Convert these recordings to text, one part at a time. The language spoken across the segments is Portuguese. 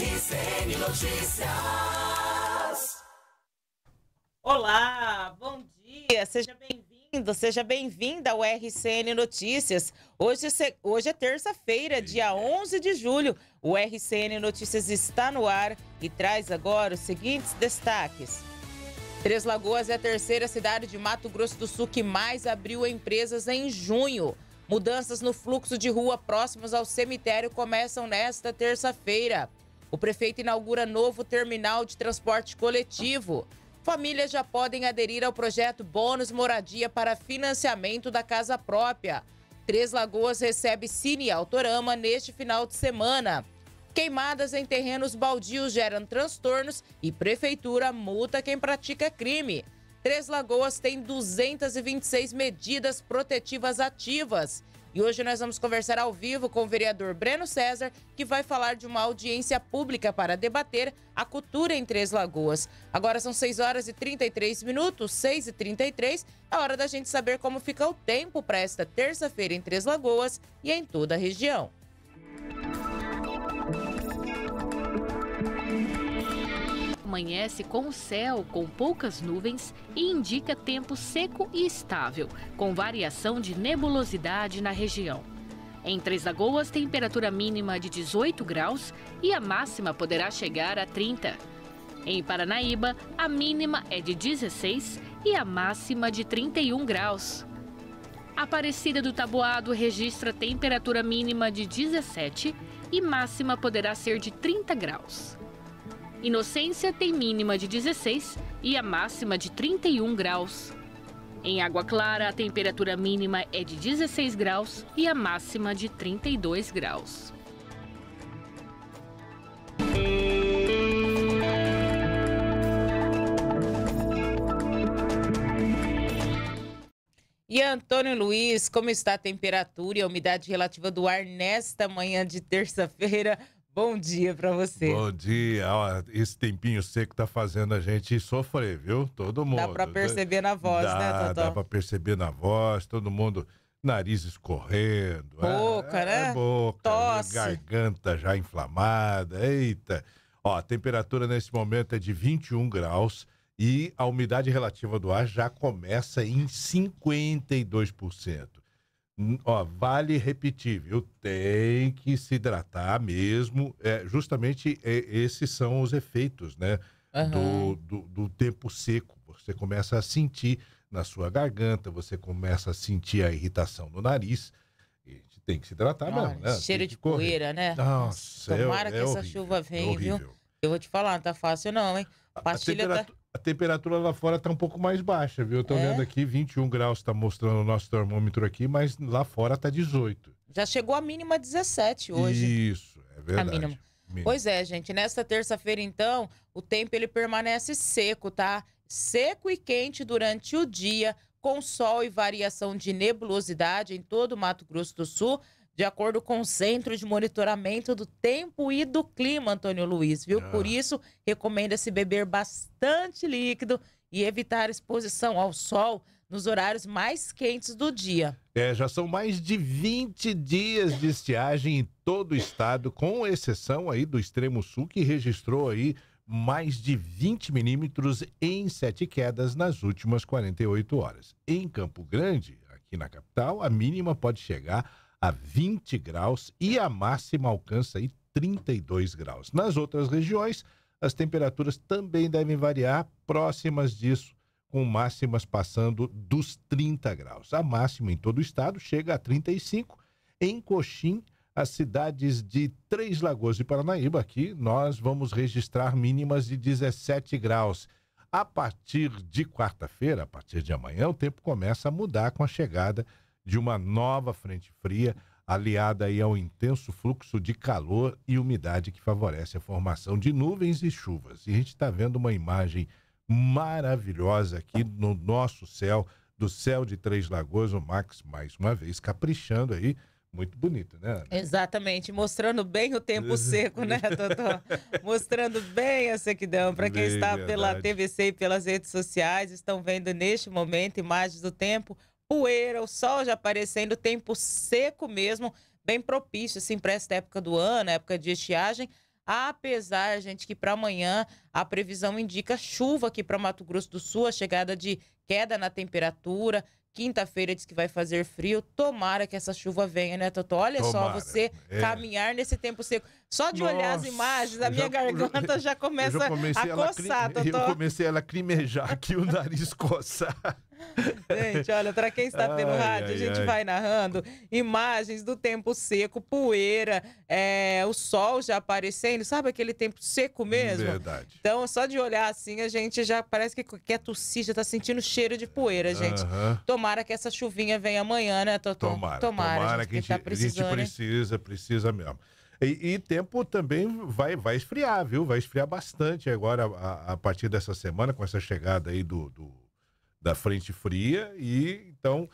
RCN Notícias. Olá, bom dia, seja bem-vindo, seja bem-vinda ao RCN Notícias. Hoje, é hoje é terça-feira, dia 11 de julho. O RCN Notícias está no ar e traz agora os seguintes destaques. Três Lagoas é a terceira cidade de Mato Grosso do Sul que mais abriu empresas em junho. Mudanças no fluxo de rua próximos ao cemitério começam nesta terça-feira. O prefeito inaugura novo terminal de transporte coletivo. Famílias já podem aderir ao projeto Bônus Moradia para financiamento da casa própria. Três Lagoas recebe Cine Autorama neste final de semana. Queimadas em terrenos baldios geram transtornos e prefeitura multa quem pratica crime. Três Lagoas tem 226 medidas protetivas ativas. E hoje nós vamos conversar ao vivo com o vereador Breno César, que vai falar de uma audiência pública para debater a cultura em Três Lagoas. Agora são 6 horas e 33 minutos, 6 e 33 é hora da gente saber como fica o tempo para esta terça-feira em Três Lagoas e em toda a região. amanhece com o céu com poucas nuvens e indica tempo seco e estável, com variação de nebulosidade na região. Em Três Lagoas, temperatura mínima de 18 graus e a máxima poderá chegar a 30. Em Paranaíba, a mínima é de 16 e a máxima de 31 graus. Aparecida do Taboado registra temperatura mínima de 17 e máxima poderá ser de 30 graus. Inocência tem mínima de 16 e a máxima de 31 graus. Em Água Clara, a temperatura mínima é de 16 graus e a máxima de 32 graus. E Antônio Luiz, como está a temperatura e a umidade relativa do ar nesta manhã de terça-feira? Bom dia para você. Bom dia. Ó, esse tempinho seco tá fazendo a gente sofrer, viu? Todo mundo. Dá para perceber na voz, dá, né, Totó? Dá para perceber na voz, todo mundo nariz escorrendo. É, boca, é, né? É boca, né? Tosse. garganta já inflamada. Eita. Ó, a temperatura nesse momento é de 21 graus e a umidade relativa do ar já começa em 52%. Ó, vale repetir, viu? Tem que se hidratar mesmo. É, justamente é, esses são os efeitos, né? Uhum. Do, do, do, tempo seco. Você começa a sentir na sua garganta, você começa a sentir a irritação no nariz. E a gente tem que se hidratar Olha, mesmo, né? Cheiro de correr. poeira, né? Nossa, é Tomara é, que essa horrível, chuva é venha, viu? Eu vou te falar, não tá fácil não, hein? Pastilha a, a tá temperatura, a temperatura lá fora está um pouco mais baixa, viu? Eu é? vendo aqui 21 graus, está mostrando o nosso termômetro aqui, mas lá fora está 18. Já chegou a mínima 17 hoje. Isso, é verdade. A mínima. mínima. Pois é, gente. Nesta terça-feira, então, o tempo ele permanece seco, tá? Seco e quente durante o dia, com sol e variação de nebulosidade em todo o Mato Grosso do Sul de acordo com o Centro de Monitoramento do Tempo e do Clima, Antônio Luiz, viu? Ah. Por isso, recomenda-se beber bastante líquido e evitar exposição ao sol nos horários mais quentes do dia. É, já são mais de 20 dias de estiagem em todo o estado, com exceção aí do extremo sul, que registrou aí mais de 20 milímetros em sete quedas nas últimas 48 horas. Em Campo Grande, aqui na capital, a mínima pode chegar a 20 graus e a máxima alcança aí 32 graus. Nas outras regiões, as temperaturas também devem variar próximas disso, com máximas passando dos 30 graus. A máxima em todo o estado chega a 35. Em Coxim, as cidades de Três Lagoas e Paranaíba, aqui nós vamos registrar mínimas de 17 graus. A partir de quarta-feira, a partir de amanhã, o tempo começa a mudar com a chegada de uma nova frente fria, aliada aí ao intenso fluxo de calor e umidade que favorece a formação de nuvens e chuvas. E a gente está vendo uma imagem maravilhosa aqui no nosso céu, do céu de Três Lagoas, o Max mais uma vez caprichando aí. Muito bonito, né? Ana? Exatamente, mostrando bem o tempo uhum. seco, né, doutor? mostrando bem a sequidão. Para quem bem, está verdade. pela TVC e pelas redes sociais, estão vendo neste momento imagens do tempo poeira, o sol já aparecendo, tempo seco mesmo, bem propício, assim, para esta época do ano, época de estiagem. Apesar, gente, que para amanhã a previsão indica chuva aqui para Mato Grosso do Sul, a chegada de queda na temperatura. Quinta-feira diz que vai fazer frio. Tomara que essa chuva venha, né, Totó? Olha Tomara. só, você é. caminhar nesse tempo seco. Só de Nossa, olhar as imagens, a minha já, garganta já, começa já a coçar, Toto. Totó. Eu comecei a lacrimejar aqui, o nariz coçar. Gente, olha, para quem está pelo rádio, ai, a gente ai. vai narrando imagens do tempo seco, poeira, é, o sol já aparecendo, sabe aquele tempo seco mesmo? Verdade. Então, só de olhar assim, a gente já parece que quer tossir, já está sentindo cheiro de poeira, gente. Tomara que essa chuvinha venha amanhã, né, Totó? Tomara, tomara, tomara que a gente, tá precisando, a gente precisa, precisa mesmo. E, e, tempo também vai, vai esfriar, viu? Vai esfriar bastante agora, a, a partir dessa semana, com essa chegada aí do, do da frente fria e então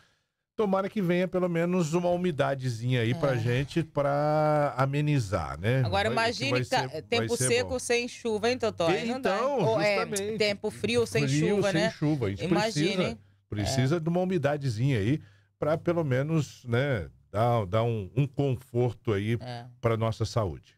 tomara que venha pelo menos uma umidadezinha aí é. pra gente para amenizar, né? Agora imagine tá ser, tempo seco bom. sem chuva, hein, Totó? Então, é, tempo frio sem frio, chuva, sem né? chuva, a gente imagine. precisa, precisa é. de uma umidadezinha aí para pelo menos, né, dar, dar um, um conforto aí é. para nossa saúde.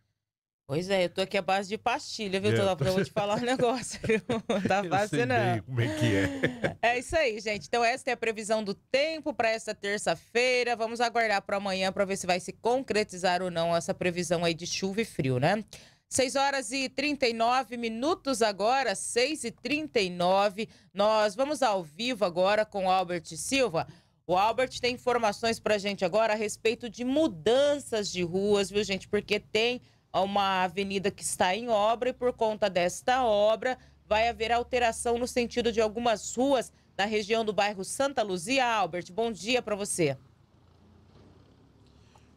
Pois é, eu tô aqui à base de pastilha, viu, é, Toda? Tô... Eu te falar um negócio, viu? Tá fácil, não. como é que é. É isso aí, gente. Então, essa é a previsão do tempo para esta terça-feira. Vamos aguardar para amanhã para ver se vai se concretizar ou não essa previsão aí de chuva e frio, né? 6 horas e 39 minutos agora, 6 e 39 Nós vamos ao vivo agora com o Albert Silva. O Albert tem informações pra gente agora a respeito de mudanças de ruas, viu, gente? Porque tem uma avenida que está em obra e por conta desta obra vai haver alteração no sentido de algumas ruas na região do bairro Santa Luzia. Albert, bom dia para você.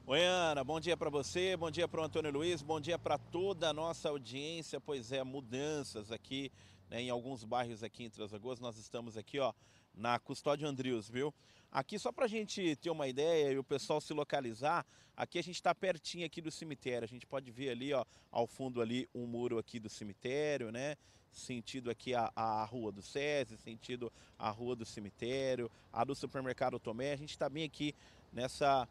Oi, Ana, bom dia para você, bom dia para o Antônio Luiz, bom dia para toda a nossa audiência. Pois é, mudanças aqui né, em alguns bairros aqui em Três Lagoas. Nós estamos aqui ó, na Custódio Andrius, viu? Aqui, só para a gente ter uma ideia e o pessoal se localizar, aqui a gente está pertinho aqui do cemitério. A gente pode ver ali, ó, ao fundo ali, um muro aqui do cemitério, né? Sentido aqui a, a rua do SESI, sentido a rua do cemitério, a do supermercado Tomé. A gente está bem aqui nessa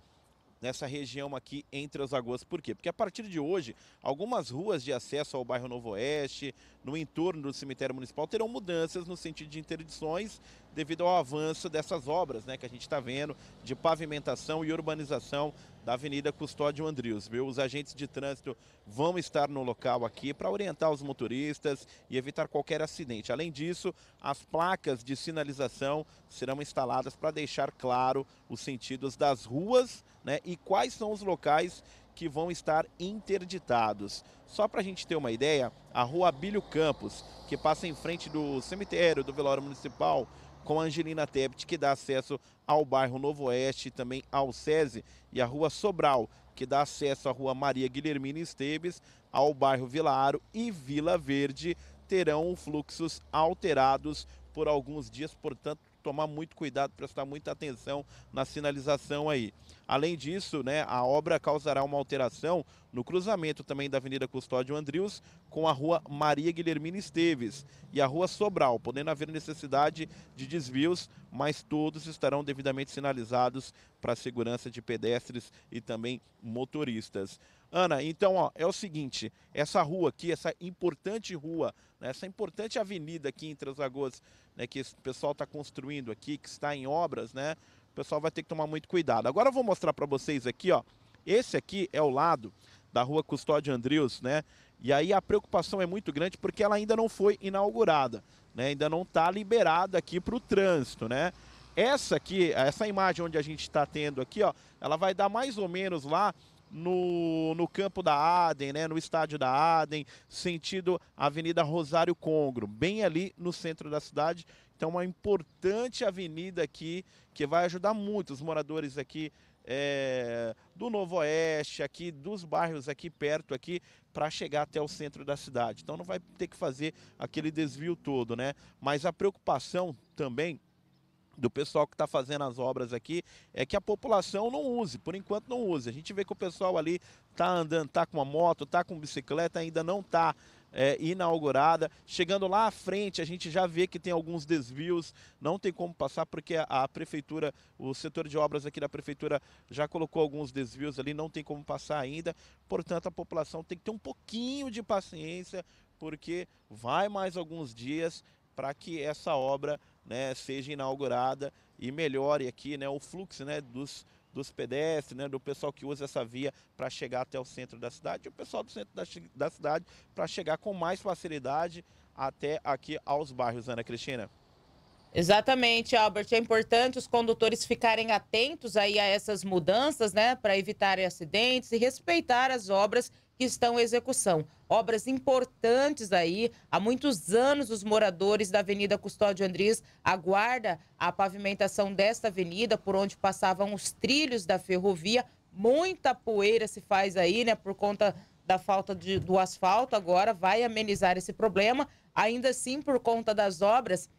nessa região aqui entre as águas. Por quê? Porque a partir de hoje, algumas ruas de acesso ao bairro Novo Oeste, no entorno do cemitério municipal terão mudanças no sentido de interdições devido ao avanço dessas obras né, que a gente está vendo de pavimentação e urbanização da Avenida Custódio Andrius. Viu? Os agentes de trânsito vão estar no local aqui para orientar os motoristas e evitar qualquer acidente. Além disso, as placas de sinalização serão instaladas para deixar claro os sentidos das ruas né, e quais são os locais que vão estar interditados. Só para a gente ter uma ideia, a rua Abílio Campos, que passa em frente do cemitério do velório municipal, com a Angelina Tebet, que dá acesso ao bairro Novo Oeste, também ao SESI, e a rua Sobral, que dá acesso à rua Maria Guilhermina Esteves, ao bairro Vila Aro e Vila Verde, terão fluxos alterados por alguns dias, portanto, tomar muito cuidado, prestar muita atenção na sinalização aí. Além disso, né, a obra causará uma alteração no cruzamento também da Avenida Custódio Andrius com a Rua Maria Guilhermina Esteves e a Rua Sobral, podendo haver necessidade de desvios, mas todos estarão devidamente sinalizados para a segurança de pedestres e também motoristas. Ana, então ó, é o seguinte, essa rua aqui, essa importante rua né? Essa importante avenida aqui em Três Lagoas, né, que o pessoal está construindo aqui, que está em obras, né? O pessoal vai ter que tomar muito cuidado. Agora eu vou mostrar para vocês aqui, ó. Esse aqui é o lado da rua Custódio Andrius, né? E aí a preocupação é muito grande porque ela ainda não foi inaugurada, né? Ainda não está liberada aqui para o trânsito, né? Essa aqui, essa imagem onde a gente está tendo aqui, ó, ela vai dar mais ou menos lá no, no campo da Aden, né, no estádio da Aden, sentido Avenida Rosário Congro, bem ali no centro da cidade. Então, uma importante avenida aqui que vai ajudar muito os moradores aqui é, do Novo Oeste, aqui dos bairros aqui perto, aqui para chegar até o centro da cidade. Então, não vai ter que fazer aquele desvio todo, né? Mas a preocupação também do pessoal que está fazendo as obras aqui é que a população não use, por enquanto não use. A gente vê que o pessoal ali está andando, está com uma moto, está com bicicleta, ainda não está é, inaugurada. Chegando lá à frente, a gente já vê que tem alguns desvios, não tem como passar porque a, a, prefeitura, o setor de obras aqui da prefeitura já colocou alguns desvios ali, não tem como passar ainda. Portanto, a população tem que ter um pouquinho de paciência porque vai mais alguns dias para que essa obra né, seja inaugurada e melhore aqui né, o fluxo né, dos, dos pedestres, né, do pessoal que usa essa via para chegar até o centro da cidade e o pessoal do centro da, da cidade para chegar com mais facilidade até aqui aos bairros, Ana Cristina. Exatamente, Albert. É importante os condutores ficarem atentos aí a essas mudanças, né, para evitar acidentes e respeitar as obras que estão em execução. Obras importantes aí. Há muitos anos, os moradores da Avenida Custódio Andriz aguardam a pavimentação desta avenida, por onde passavam os trilhos da ferrovia. Muita poeira se faz aí, né, por conta da falta de, do asfalto. Agora vai amenizar esse problema. Ainda assim, por conta das obras,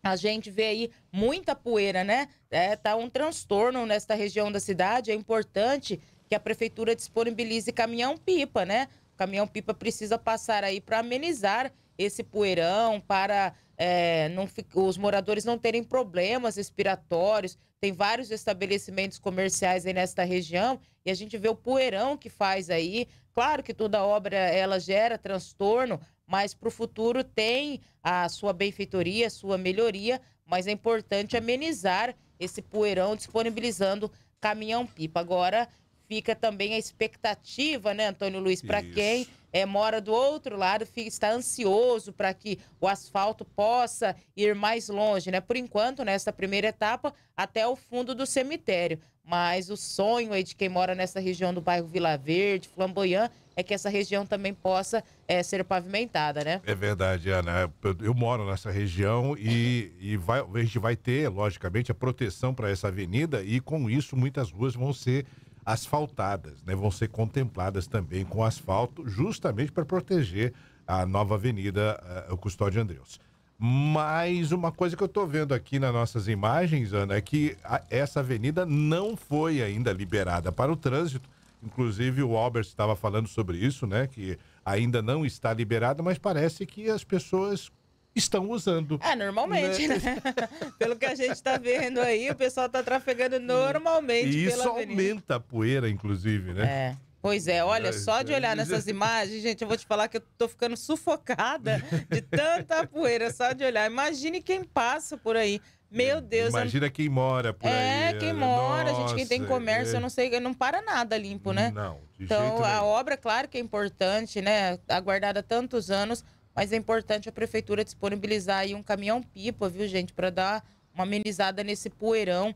a gente vê aí muita poeira, né? É, tá um transtorno nesta região da cidade. É importante que a prefeitura disponibilize caminhão-pipa, né? O caminhão-pipa precisa passar aí para amenizar esse poeirão, para é, não, os moradores não terem problemas respiratórios. Tem vários estabelecimentos comerciais aí nesta região e a gente vê o poeirão que faz aí. Claro que toda obra ela gera transtorno, mas para o futuro tem a sua benfeitoria, a sua melhoria, mas é importante amenizar esse poeirão disponibilizando caminhão-pipa. Agora, fica também a expectativa, né, Antônio Luiz, para quem é, mora do outro lado, fica, está ansioso para que o asfalto possa ir mais longe, né? Por enquanto, nessa primeira etapa, até o fundo do cemitério. Mas o sonho aí de quem mora nessa região do bairro Vila Verde, Flamboyant, é que essa região também possa é, ser pavimentada, né? É verdade, Ana. Eu moro nessa região e, e vai, a gente vai ter, logicamente, a proteção para essa avenida e com isso muitas ruas vão ser asfaltadas, né? Vão ser contempladas também com asfalto, justamente para proteger a nova avenida uh, Custódio Andreus. Mas uma coisa que eu estou vendo aqui nas nossas imagens, Ana, é que a, essa avenida não foi ainda liberada para o trânsito. Inclusive, o Albert estava falando sobre isso, né? Que ainda não está liberada, mas parece que as pessoas estão usando. É, normalmente, né? né? Pelo que a gente está vendo aí, o pessoal está trafegando hum. normalmente. E isso aumenta a poeira, inclusive, né? É. Pois é, olha, é, só de é olhar nessas imagens, gente, eu vou te falar que eu tô ficando sufocada de tanta poeira, só de olhar. Imagine quem passa por aí. Meu é, Deus. Imagina eu... quem mora por é, aí. É, quem mora, Nossa, gente, quem tem comércio, é... eu não sei, não para nada limpo, né? Não. então, a obra, claro que é importante, né? Aguardada tá tantos anos, mas é importante a prefeitura disponibilizar aí um caminhão-pipa, viu, gente, para dar uma amenizada nesse poeirão.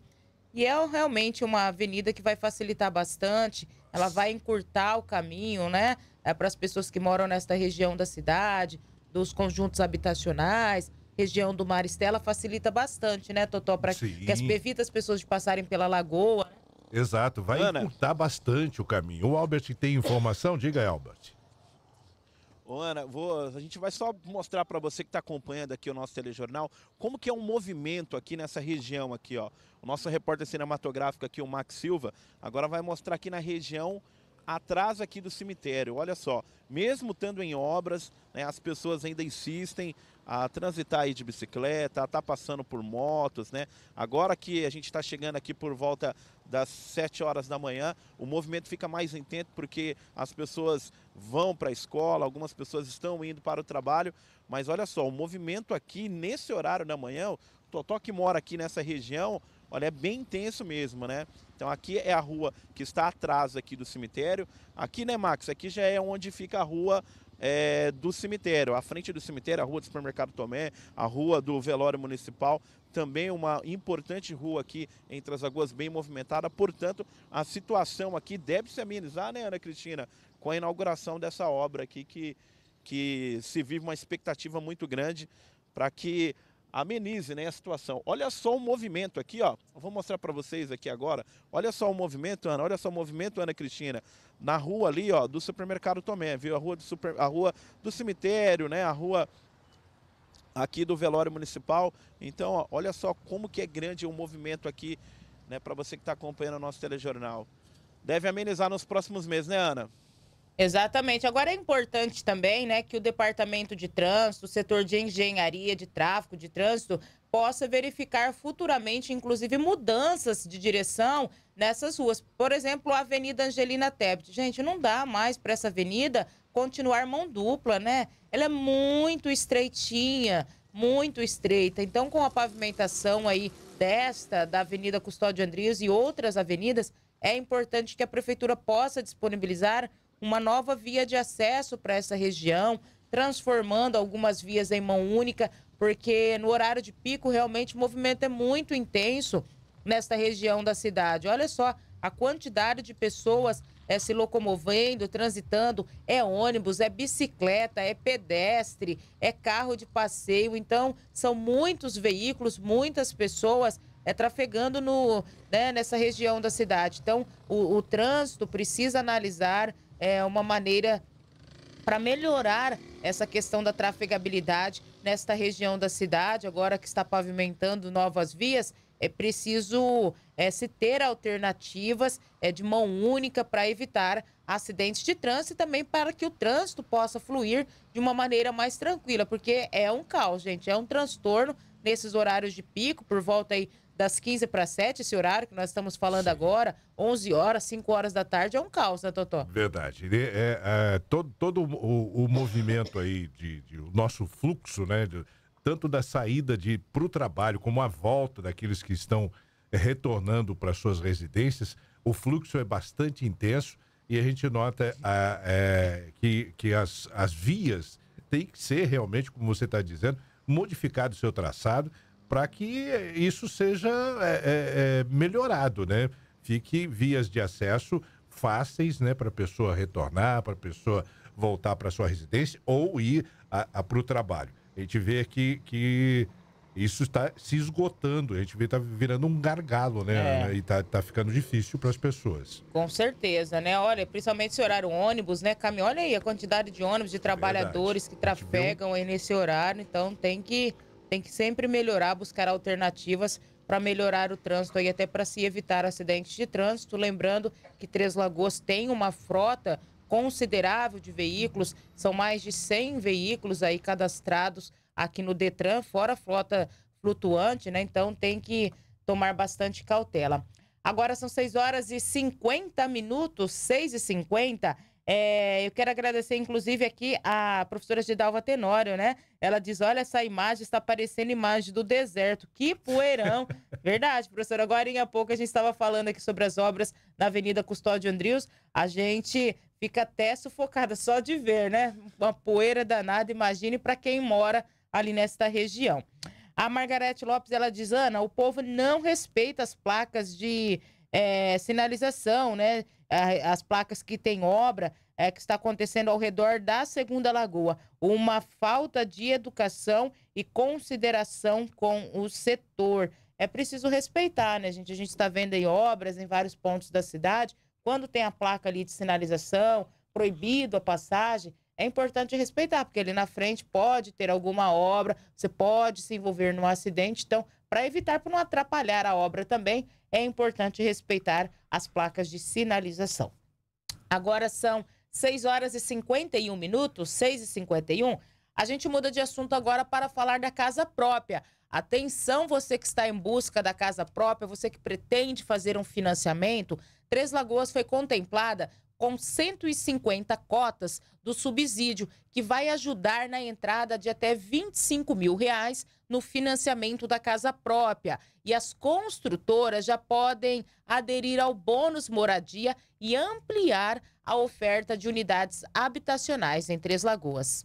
E é realmente uma avenida que vai facilitar bastante, ela vai encurtar o caminho, né, é, para as pessoas que moram nesta região da cidade, dos conjuntos habitacionais, região do Mar Estela, facilita bastante, né, Totó, para que as, evita as pessoas de passarem pela lagoa. Né? Exato, vai Ana. encurtar bastante o caminho. O Albert tem informação? Diga, Albert. Ô, Ana, vou, a gente vai só mostrar para você que está acompanhando aqui o nosso telejornal como que é um movimento aqui nessa região aqui, ó. O nosso repórter cinematográfico aqui, o Max Silva, agora vai mostrar aqui na região atrás aqui do cemitério. Olha só, mesmo estando em obras, né, as pessoas ainda insistem a transitar aí de bicicleta, tá passando por motos, né? Agora que a gente está chegando aqui por volta das 7 horas da manhã, o movimento fica mais intenso porque as pessoas vão para a escola, algumas pessoas estão indo para o trabalho, mas olha só, o movimento aqui nesse horário da manhã, o Totó que mora aqui nessa região, olha, é bem intenso mesmo, né? Então aqui é a rua que está atrás aqui do cemitério. Aqui, né, Max? Aqui já é onde fica a rua é, do cemitério. À frente do cemitério, a rua do supermercado Tomé, a rua do velório municipal, também uma importante rua aqui entre as lagoas, bem movimentada. Portanto, a situação aqui deve se amenizar, né, Ana Cristina, com a inauguração dessa obra aqui que, que se vive uma expectativa muito grande para que amenize né, a situação. Olha só o movimento aqui, ó. Eu vou mostrar para vocês aqui agora. Olha só o movimento, Ana. Olha só o movimento, Ana Cristina. Na rua ali, ó, do supermercado Tomé, viu? A rua do, super, a rua do cemitério, né? A rua aqui do velório municipal. Então, ó, olha só como que é grande o movimento aqui, né? Para você que está acompanhando o nosso telejornal. Deve amenizar nos próximos meses, né, Ana? Exatamente. Agora é importante também, né, que o departamento de trânsito, o setor de engenharia, de tráfego, de trânsito, possa verificar futuramente, inclusive, mudanças de direção nessas ruas. Por exemplo, a Avenida Angelina Tebet. Gente, não dá mais para essa avenida continuar mão dupla, né? Ela é muito estreitinha, muito estreita. Então, com a pavimentação aí desta, da Avenida Custódio Andrias e outras avenidas, é importante que a prefeitura possa disponibilizar uma nova via de acesso para essa região, transformando algumas vias em mão única, porque no horário de pico realmente o movimento é muito intenso nesta região da cidade. Olha só a quantidade de pessoas é, se locomovendo, transitando, é ônibus, é bicicleta, é pedestre, é carro de passeio. Então, são muitos veículos, muitas pessoas é, trafegando no, né, nessa região da cidade. Então, o, o trânsito precisa analisar é, uma maneira para melhorar essa questão da trafegabilidade nesta região da cidade, agora que está pavimentando novas vias, é preciso é, se ter alternativas é, de mão única para evitar acidentes de trânsito e também para que o trânsito possa fluir de uma maneira mais tranquila, porque é um caos, gente, é um transtorno nesses horários de pico, por volta aí das 15 para 7, esse horário que nós estamos falando Sim. agora, 11 horas, 5 horas da tarde, é um caos, né, Totó? Verdade. É, é, é todo todo o, o movimento aí, de, de, o nosso fluxo, né, de, tanto da saída para o trabalho, como a volta daqueles que estão eh, retornando para suas residências, o fluxo é bastante intenso e a gente nota é, que, que as, as vias têm que ser realmente, como você está dizendo, modificado o seu traçado para que isso seja é, é, é, melhorado, né? Fique vias de acesso fáceis, né, para a pessoa retornar, para a pessoa voltar para sua residência ou ir para o trabalho. A gente vê que, que isso está se esgotando, a gente vê está virando um gargalo, né? É. E está tá ficando difícil para as pessoas. Com certeza, né? Olha, principalmente esse horário ônibus, né, Caminho, Olha aí a quantidade de ônibus, de trabalhadores Verdade. que trafegam nesse horário, então tem que tem que sempre melhorar, buscar alternativas para melhorar o trânsito e até para se evitar acidentes de trânsito. Lembrando que Três Lagoas tem uma frota considerável de veículos, são mais de 100 veículos aí cadastrados aqui no Detran, fora a frota flutuante, né? Então tem que tomar bastante cautela. Agora são 6 horas e 50 minutos, 6 e 50. É, eu quero agradecer, inclusive, aqui a professora Gidalva Tenório, né? Ela diz: olha, essa imagem está parecendo imagem do deserto. Que poeirão! Verdade, professora. Agora em pouco a gente estava falando aqui sobre as obras na Avenida Custódio Andrius. A gente fica até sufocada só de ver, né? Uma poeira danada, imagine para quem mora ali nesta região. A Margarete Lopes, ela diz, Ana, o povo não respeita as placas de é, sinalização, né? as placas que tem obra é, que está acontecendo ao redor da Segunda Lagoa. Uma falta de educação e consideração com o setor. É preciso respeitar, né, gente? A gente está vendo aí obras em vários pontos da cidade. Quando tem a placa ali de sinalização, proibido a passagem, é importante respeitar, porque ali na frente pode ter alguma obra, você pode se envolver num acidente. Então, para evitar, para não atrapalhar a obra também, é importante respeitar as placas de sinalização. Agora são 6 horas e 51 minutos, 6 e 51. A gente muda de assunto agora para falar da casa própria. Atenção, você que está em busca da casa própria, você que pretende fazer um financiamento. Três Lagoas foi contemplada com 150 cotas do subsídio, que vai ajudar na entrada de até 25 mil reais no financiamento da casa própria. E as construtoras já podem aderir ao bônus moradia e ampliar a oferta de unidades habitacionais em Três Lagoas.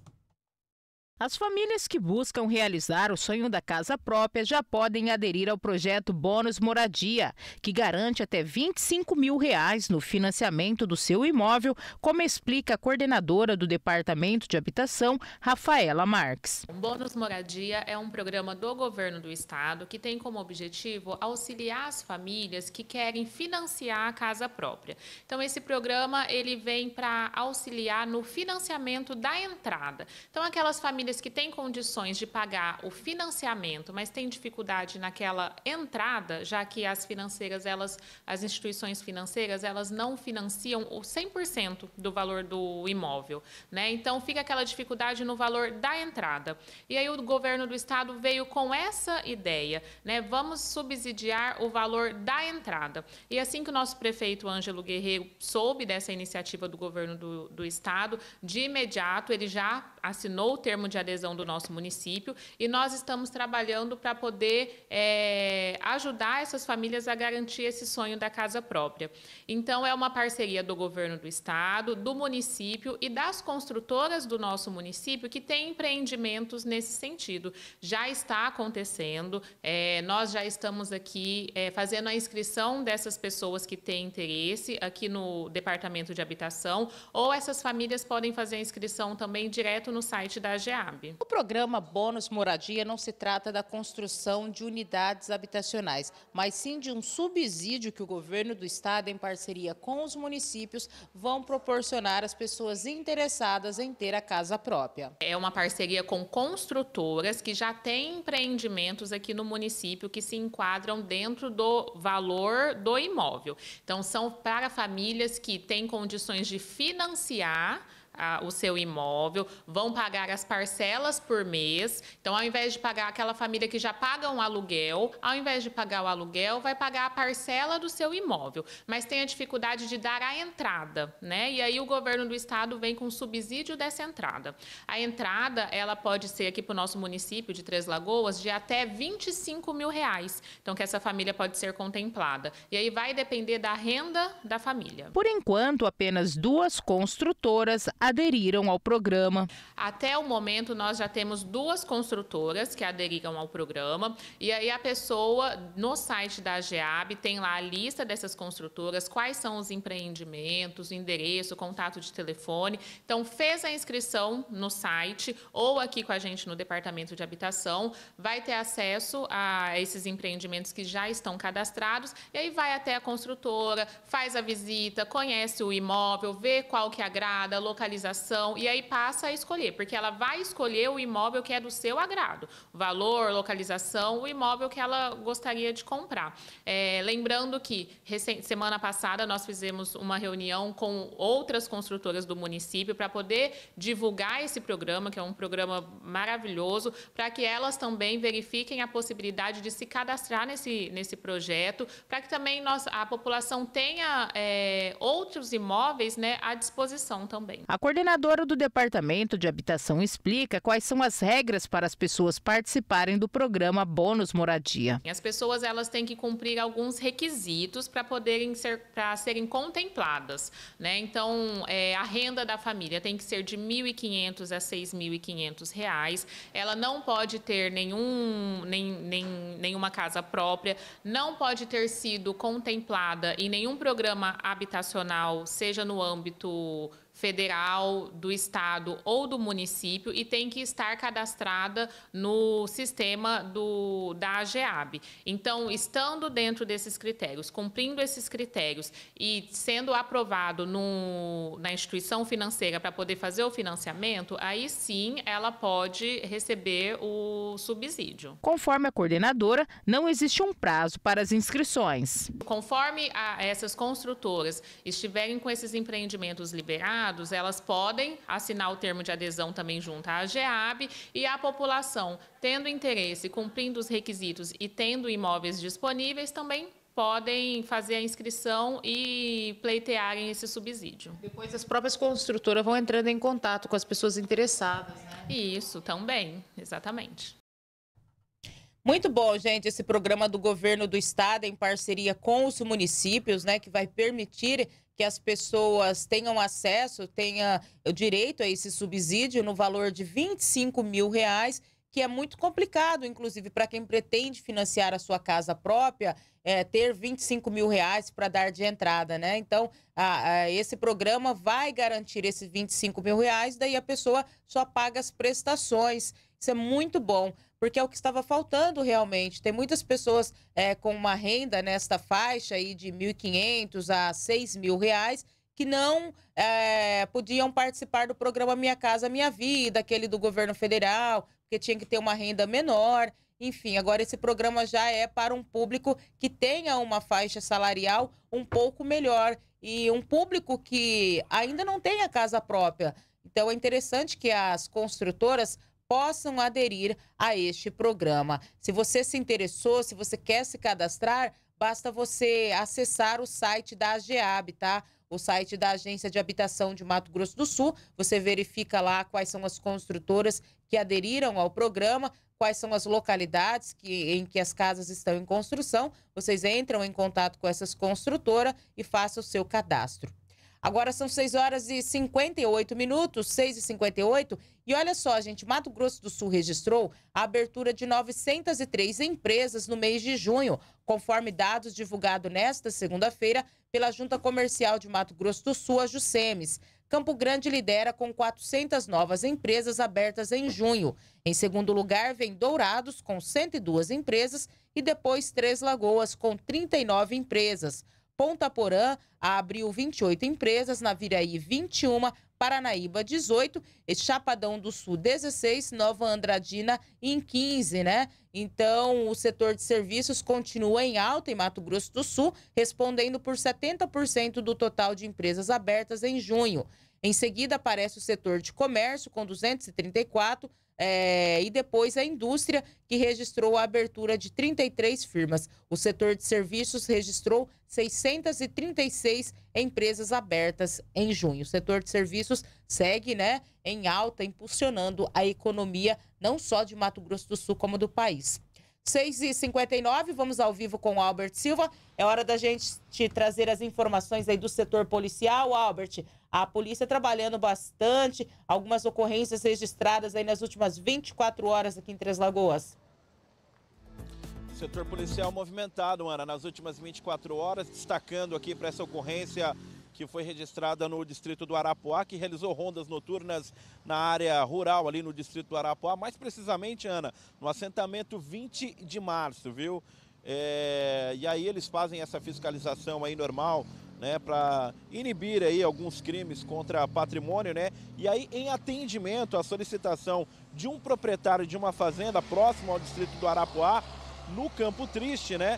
As famílias que buscam realizar o sonho da casa própria já podem aderir ao projeto Bônus Moradia, que garante até 25 mil reais no financiamento do seu imóvel, como explica a coordenadora do Departamento de Habitação, Rafaela Marques. O Bônus Moradia é um programa do governo do estado que tem como objetivo auxiliar as famílias que querem financiar a casa própria. Então, esse programa ele vem para auxiliar no financiamento da entrada. Então, aquelas famílias famílias que têm condições de pagar o financiamento, mas têm dificuldade naquela entrada, já que as financeiras, elas, as instituições financeiras, elas não financiam o 100% do valor do imóvel, né? Então fica aquela dificuldade no valor da entrada. E aí o governo do estado veio com essa ideia, né? Vamos subsidiar o valor da entrada. E assim que o nosso prefeito Ângelo Guerreiro soube dessa iniciativa do governo do, do estado, de imediato ele já assinou o termo de de adesão do nosso município e nós estamos trabalhando para poder é, ajudar essas famílias a garantir esse sonho da casa própria. Então, é uma parceria do governo do estado, do município e das construtoras do nosso município que têm empreendimentos nesse sentido. Já está acontecendo, é, nós já estamos aqui é, fazendo a inscrição dessas pessoas que têm interesse aqui no Departamento de Habitação, ou essas famílias podem fazer a inscrição também direto no site da AGA sabe. O programa Bônus Moradia não se trata da construção de unidades habitacionais, mas sim de um subsídio que o governo do estado, em parceria com os municípios, vão proporcionar às pessoas interessadas em ter a casa própria. É uma parceria com construtoras que já têm empreendimentos aqui no município que se enquadram dentro do valor do imóvel. Então, são para famílias que têm condições de financiar a, o seu imóvel, vão pagar as parcelas por mês. Então, ao invés de pagar aquela família que já paga um aluguel, ao invés de pagar o aluguel, vai pagar a parcela do seu imóvel. Mas tem a dificuldade de dar a entrada, né? E aí o governo do estado vem com subsídio dessa entrada. A entrada, ela pode ser aqui para o nosso município de Três Lagoas de até 25 mil reais. Então, que essa família pode ser contemplada. E aí vai depender da renda da família. Por enquanto, apenas duas construtoras aderiram ao programa. Até o momento, nós já temos duas construtoras que aderiram ao programa. E aí a pessoa, no site da GEAB, tem lá a lista dessas construtoras, quais são os empreendimentos, endereço, contato de telefone. Então, fez a inscrição no site ou aqui com a gente no Departamento de Habitação, vai ter acesso a esses empreendimentos que já estão cadastrados. E aí vai até a construtora, faz a visita, conhece o imóvel, vê qual que agrada, localiza localização e aí passa a escolher, porque ela vai escolher o imóvel que é do seu agrado, valor, localização, o imóvel que ela gostaria de comprar. É, lembrando que recente, semana passada nós fizemos uma reunião com outras construtoras do município para poder divulgar esse programa, que é um programa maravilhoso, para que elas também verifiquem a possibilidade de se cadastrar nesse, nesse projeto, para que também nós, a população tenha é, outros imóveis né, à disposição também. A coordenadora do Departamento de Habitação explica quais são as regras para as pessoas participarem do programa Bônus Moradia. As pessoas elas têm que cumprir alguns requisitos para poderem ser para serem contempladas, né? Então, é, a renda da família tem que ser de 1.500 a 6.500 reais. Ela não pode ter nenhum nem, nem, nenhuma casa própria, não pode ter sido contemplada em nenhum programa habitacional, seja no âmbito federal, do estado ou do município e tem que estar cadastrada no sistema do, da AGEAB. Então, estando dentro desses critérios, cumprindo esses critérios e sendo aprovado no, na instituição financeira para poder fazer o financiamento, aí sim ela pode receber o subsídio. Conforme a coordenadora, não existe um prazo para as inscrições. Conforme a, essas construtoras estiverem com esses empreendimentos liberados, elas podem assinar o termo de adesão também junto à GEAB e a população, tendo interesse, cumprindo os requisitos e tendo imóveis disponíveis, também podem fazer a inscrição e pleitearem esse subsídio. Depois as próprias construtoras vão entrando em contato com as pessoas interessadas. Né? Isso, também, exatamente. Muito bom, gente, esse programa do governo do estado em parceria com os municípios, né, que vai permitir que as pessoas tenham acesso, tenha o direito a esse subsídio no valor de 25 mil reais, que é muito complicado, inclusive, para quem pretende financiar a sua casa própria, é, ter 25 mil reais para dar de entrada, né? Então, a, a, esse programa vai garantir esses 25 mil reais, daí a pessoa só paga as prestações. Isso é muito bom, porque é o que estava faltando realmente. Tem muitas pessoas é, com uma renda nesta faixa aí de 1.500 a 6.000 reais que não é, podiam participar do programa Minha Casa Minha Vida, aquele do governo federal, porque tinha que ter uma renda menor. Enfim, agora esse programa já é para um público que tenha uma faixa salarial um pouco melhor e um público que ainda não tem a casa própria. Então é interessante que as construtoras possam aderir a este programa. Se você se interessou, se você quer se cadastrar, basta você acessar o site da AGEAB, tá? O site da Agência de Habitação de Mato Grosso do Sul. Você verifica lá quais são as construtoras que aderiram ao programa, quais são as localidades que, em que as casas estão em construção. Vocês entram em contato com essas construtoras e façam o seu cadastro. Agora são 6 horas e 58 minutos, 6 e 58. E olha só, gente, Mato Grosso do Sul registrou a abertura de 903 empresas no mês de junho, conforme dados divulgados nesta segunda-feira pela Junta Comercial de Mato Grosso do Sul, a Jucemes. Campo Grande lidera com 400 novas empresas abertas em junho. Em segundo lugar, vem Dourados, com 102 empresas, e depois Três Lagoas, com 39 empresas. Ponta Porã abriu 28 empresas, Naviraí 21, Paranaíba 18, Chapadão do Sul 16, Nova Andradina em 15, né? Então, o setor de serviços continua em alta em Mato Grosso do Sul, respondendo por 70% do total de empresas abertas em junho. Em seguida, aparece o setor de comércio, com 234, é, e depois a indústria, que registrou a abertura de 33 firmas. O setor de serviços registrou 636 empresas abertas em junho. O setor de serviços segue né, em alta, impulsionando a economia não só de Mato Grosso do Sul, como do país. 6h59, vamos ao vivo com o Albert Silva. É hora da gente te trazer as informações aí do setor policial, Albert. A polícia trabalhando bastante, algumas ocorrências registradas aí nas últimas 24 horas aqui em Três Lagoas. Setor policial movimentado, Ana, nas últimas 24 horas, destacando aqui para essa ocorrência que foi registrada no distrito do Arapuá, que realizou rondas noturnas na área rural ali no distrito do Arapuá, mais precisamente, Ana, no assentamento 20 de março, viu? É... e aí eles fazem essa fiscalização aí normal né, para inibir aí alguns crimes contra patrimônio, né? E aí, em atendimento à solicitação de um proprietário de uma fazenda próximo ao distrito do Arapuá, no Campo Triste, né?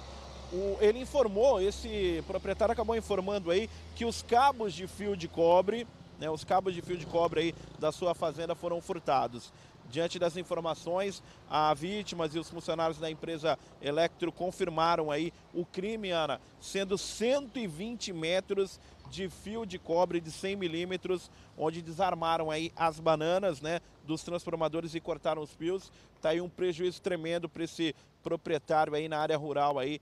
O, ele informou, esse proprietário acabou informando aí que os cabos de fio de cobre, né, os cabos de fio de cobre aí da sua fazenda foram furtados. Diante das informações, a vítimas e os funcionários da empresa Electro confirmaram aí o crime, Ana, sendo 120 metros de fio de cobre de 100 milímetros, onde desarmaram aí as bananas, né, dos transformadores e cortaram os fios. Tá aí um prejuízo tremendo para esse proprietário aí na área rural aí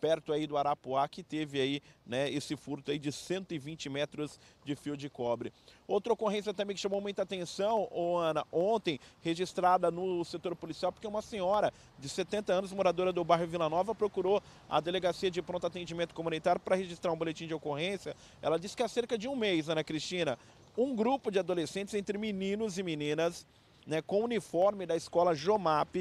perto aí do Arapuá, que teve aí né, esse furto aí de 120 metros de fio de cobre. Outra ocorrência também que chamou muita atenção, oh, Ana, ontem, registrada no setor policial, porque uma senhora de 70 anos, moradora do bairro Vila Nova, procurou a delegacia de pronto atendimento comunitário para registrar um boletim de ocorrência. Ela disse que há cerca de um mês, Ana Cristina, um grupo de adolescentes entre meninos e meninas, né, com uniforme da escola Jomap,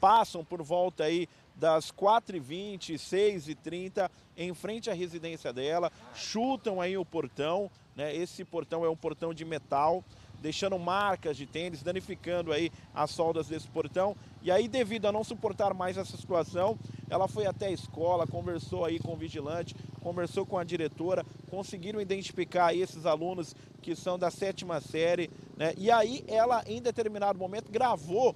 passam por volta aí das 4h20, 6h30, em frente à residência dela, chutam aí o portão, né? Esse portão é um portão de metal, deixando marcas de tênis, danificando aí as soldas desse portão. E aí, devido a não suportar mais essa situação, ela foi até a escola, conversou aí com o vigilante, conversou com a diretora, conseguiram identificar esses alunos que são da sétima série, né? E aí ela, em determinado momento, gravou,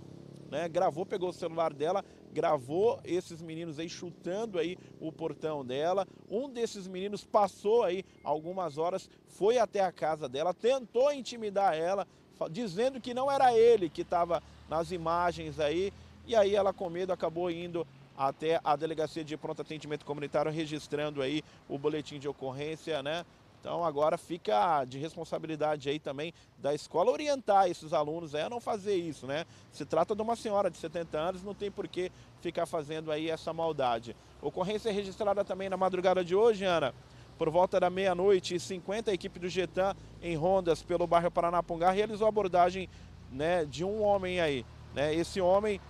né? Gravou, pegou o celular dela, gravou esses meninos aí chutando aí o portão dela. Um desses meninos passou aí algumas horas, foi até a casa dela, tentou intimidar ela, dizendo que não era ele que estava nas imagens aí. E aí ela com medo acabou indo até a delegacia de pronto atendimento comunitário registrando aí o boletim de ocorrência, né? Então agora fica de responsabilidade aí também da escola orientar esses alunos a é não fazer isso, né? Se trata de uma senhora de 70 anos, não tem por que ficar fazendo aí essa maldade. Ocorrência registrada também na madrugada de hoje, Ana. Por volta da meia-noite e 50, a equipe do Getan em rondas pelo bairro Paranapungá realizou a abordagem né, de um homem aí. Né? Esse homem,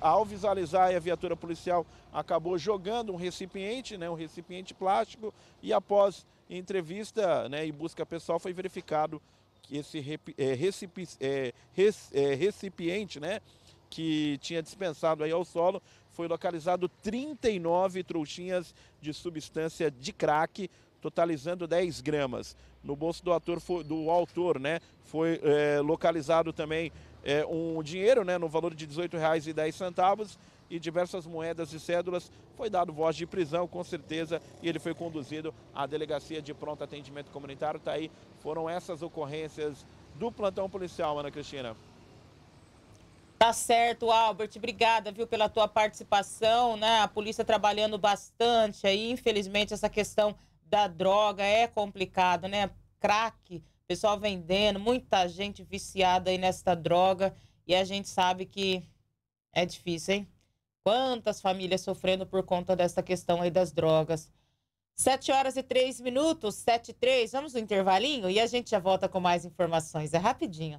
ao visualizar a viatura policial, acabou jogando um recipiente, né, um recipiente plástico, e após em entrevista né, e busca pessoal foi verificado que esse é, é, é, recipiente né, que tinha dispensado aí ao solo foi localizado 39 trouxinhas de substância de crack, totalizando 10 gramas. No bolso do, foi do autor né, foi é, localizado também é, um dinheiro né, no valor de R$ 18,10 e diversas moedas e cédulas. Foi dado voz de prisão, com certeza, e ele foi conduzido à delegacia de pronto atendimento comunitário. Tá aí, foram essas ocorrências do plantão policial, Ana Cristina. Tá certo, Albert. Obrigada, viu, pela tua participação, né? A polícia trabalhando bastante aí. Infelizmente, essa questão da droga é complicada, né? Crack, pessoal vendendo, muita gente viciada aí nesta droga. E a gente sabe que é difícil, hein? Quantas famílias sofrendo por conta dessa questão aí das drogas. 7 horas e 3 minutos, 7 e 3. Vamos no intervalinho e a gente já volta com mais informações. É rapidinho.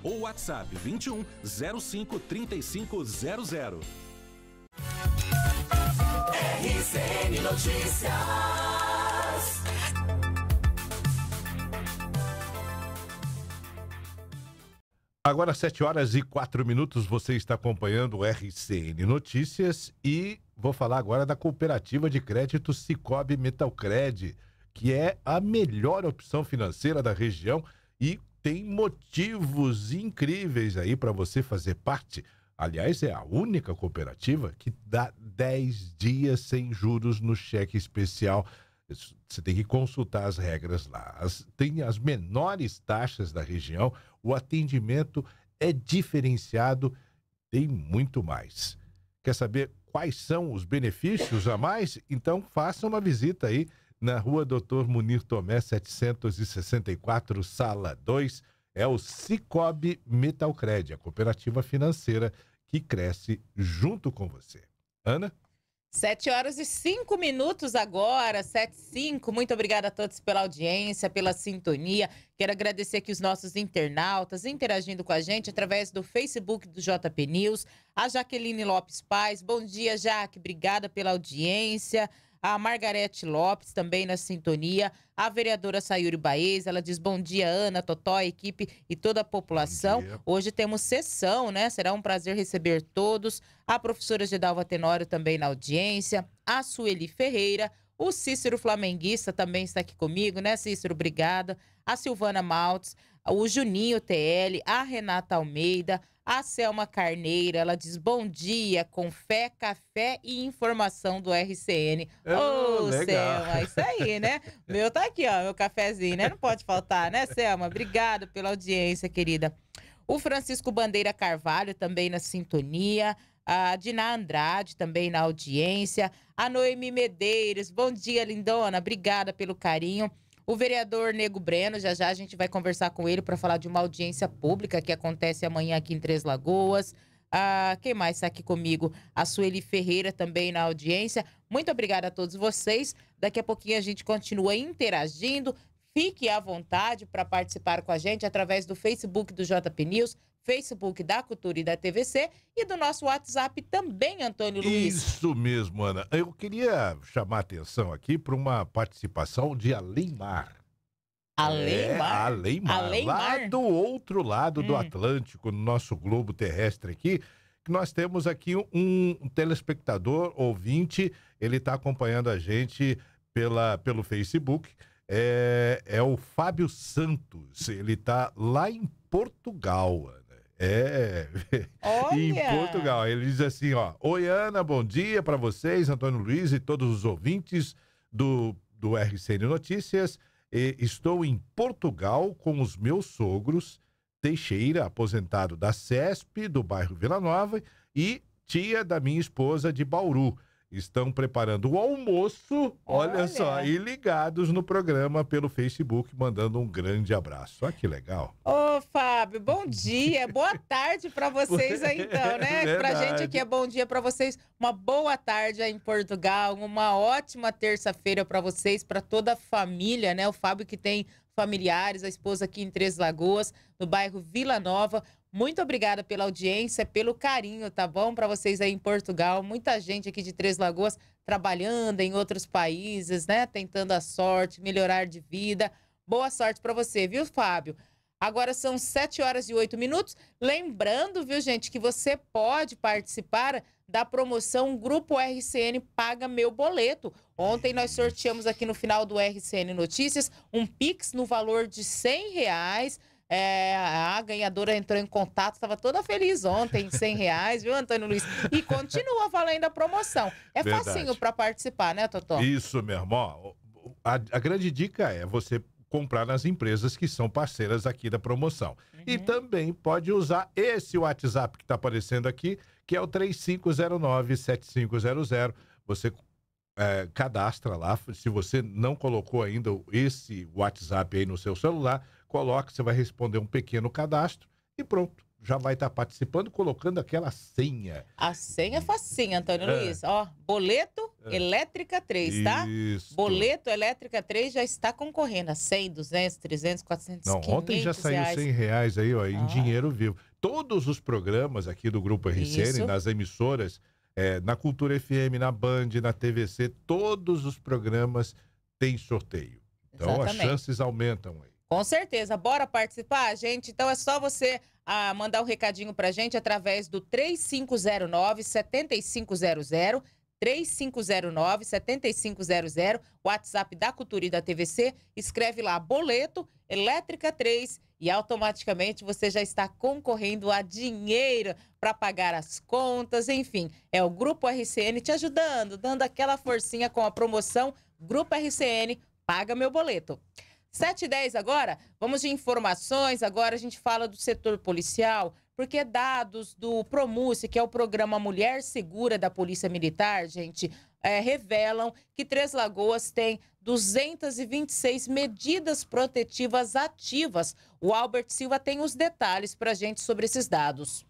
ou WhatsApp 21 05 35 00. RCN Notícias. Agora, 7 horas e 4 minutos, você está acompanhando o RCN Notícias e vou falar agora da cooperativa de crédito Cicobi Metalcred, que é a melhor opção financeira da região e tem motivos incríveis aí para você fazer parte. Aliás, é a única cooperativa que dá 10 dias sem juros no cheque especial. Você tem que consultar as regras lá. As, tem as menores taxas da região, o atendimento é diferenciado, tem muito mais. Quer saber quais são os benefícios a mais? Então faça uma visita aí na rua Doutor Munir Tomé, 764, sala 2. É o Cicobi Metalcred, a cooperativa financeira que cresce junto com você. Ana? 7 horas e 5 minutos agora, 7 cinco. Muito obrigada a todos pela audiência, pela sintonia. Quero agradecer aqui os nossos internautas interagindo com a gente através do Facebook do JP News. A Jaqueline Lopes Paz. Bom dia, Jaque. Obrigada pela audiência a Margarete Lopes também na sintonia, a vereadora Sayuri Baez, ela diz bom dia Ana, Totó, equipe e toda a população. Hoje temos sessão, né? Será um prazer receber todos. A professora Gedalva Tenório também na audiência, a Sueli Ferreira, o Cícero Flamenguista também está aqui comigo, né, Cícero? Obrigada. A Silvana Maltz, o Juninho TL, a Renata Almeida, a Selma Carneiro, ela diz bom dia, com fé, café e informação do RCN. Ô, oh, oh Selma, isso aí, né? meu tá aqui, ó, meu cafezinho, né? Não pode faltar, né, Selma? Obrigado pela audiência, querida. O Francisco Bandeira Carvalho também na sintonia. A Dina Andrade também na audiência. A Noemi Medeiros, bom dia, lindona. Obrigada pelo carinho. O vereador Nego Breno, já já a gente vai conversar com ele para falar de uma audiência pública que acontece amanhã aqui em Três Lagoas. Ah, quem mais está aqui comigo? A Sueli Ferreira também na audiência. Muito obrigada a todos vocês. Daqui a pouquinho a gente continua interagindo. Fique à vontade para participar com a gente através do Facebook do JP News, Facebook da Cultura e da TVC e do nosso WhatsApp também, Antônio Luiz. Isso mesmo, Ana. Eu queria chamar a atenção aqui para uma participação de Aleimar. Aleimar? É, Aleimar. Aleimar. Lá do outro lado hum. do Atlântico, no nosso globo terrestre aqui, que nós temos aqui um telespectador, ouvinte, ele está acompanhando a gente pela, pelo Facebook. É, é o Fábio Santos, ele está lá em Portugal. É. Olha. em Portugal. Ele diz assim, ó. Oi, Ana, bom dia para vocês, Antônio Luiz e todos os ouvintes do, do RCN Notícias. E estou em Portugal com os meus sogros, Teixeira, aposentado da CESP, do bairro Vila Nova, e tia da minha esposa de Bauru estão preparando o almoço, olha, olha, só, e ligados no programa pelo Facebook, mandando um grande abraço. Olha que legal. Ô, Fábio, bom dia, boa tarde para vocês aí então, né? Para é Pra gente aqui é bom dia para vocês, uma boa tarde aí em Portugal, uma ótima terça-feira para vocês, para toda a família, né? O Fábio que tem familiares, a esposa aqui em Três Lagoas, no bairro Vila Nova. Muito obrigada pela audiência, pelo carinho, tá bom? Para vocês aí em Portugal, muita gente aqui de Três Lagoas trabalhando em outros países, né? Tentando a sorte, melhorar de vida. Boa sorte para você, viu, Fábio? Agora são 7 horas e 8 minutos. Lembrando, viu, gente, que você pode participar da promoção Grupo RCN Paga Meu Boleto. Ontem nós sorteamos aqui no final do RCN Notícias um Pix no valor de 100 reais é, a ganhadora entrou em contato, estava toda feliz ontem, 100 reais, viu, Antônio Luiz? E continua valendo a promoção. É Verdade. facinho para participar, né, Totó? Isso, meu irmão. A, a grande dica é você comprar nas empresas que são parceiras aqui da promoção. Uhum. E também pode usar esse WhatsApp que está aparecendo aqui, que é o 3509-7500. Você é, cadastra lá, se você não colocou ainda esse WhatsApp aí no seu celular, coloca, você vai responder um pequeno cadastro e pronto. Já vai estar tá participando colocando aquela senha. A senha é facinha, Antônio é. Luiz. Ó, boleto é. elétrica 3, tá? Isso. Boleto elétrica 3 já está concorrendo a 100, 200, 300, 400, Não, ontem já saiu reais. 100 reais aí, ó, em ah. dinheiro vivo. Todos os programas aqui do Grupo RCN, Isso. nas emissoras, é, na Cultura FM, na Band, na TVC, todos os programas têm sorteio. Então Exatamente. as chances aumentam aí. Com certeza. Bora participar, gente? Então é só você ah, mandar o um recadinho pra gente através do 3509-7500, 3509-7500, WhatsApp da Cultura e da TVC. Escreve lá, boleto, elétrica 3 e automaticamente você já está concorrendo a dinheiro para pagar as contas, enfim. É o Grupo RCN te ajudando, dando aquela forcinha com a promoção Grupo RCN Paga Meu Boleto. 7 e 10 agora, vamos de informações. Agora a gente fala do setor policial, porque dados do promuse que é o programa Mulher Segura da Polícia Militar, gente, é, revelam que Três Lagoas tem 226 medidas protetivas ativas. O Albert Silva tem os detalhes para a gente sobre esses dados.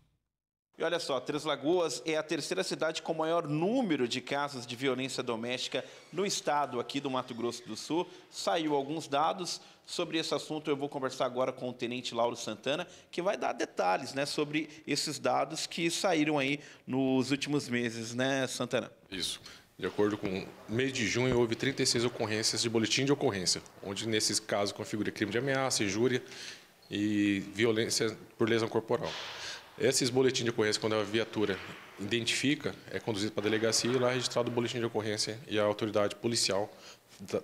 E olha só, Três Lagoas é a terceira cidade com maior número de casos de violência doméstica no estado aqui do Mato Grosso do Sul. Saiu alguns dados sobre esse assunto. Eu vou conversar agora com o Tenente Lauro Santana, que vai dar detalhes, né, sobre esses dados que saíram aí nos últimos meses, né, Santana? Isso. De acordo com mês de junho, houve 36 ocorrências de boletim de ocorrência, onde nesses casos configura crime de ameaça, injúria e violência por lesão corporal. Esses boletins de ocorrência, quando a viatura identifica, é conduzido para a delegacia e lá é registrado o boletim de ocorrência e a autoridade policial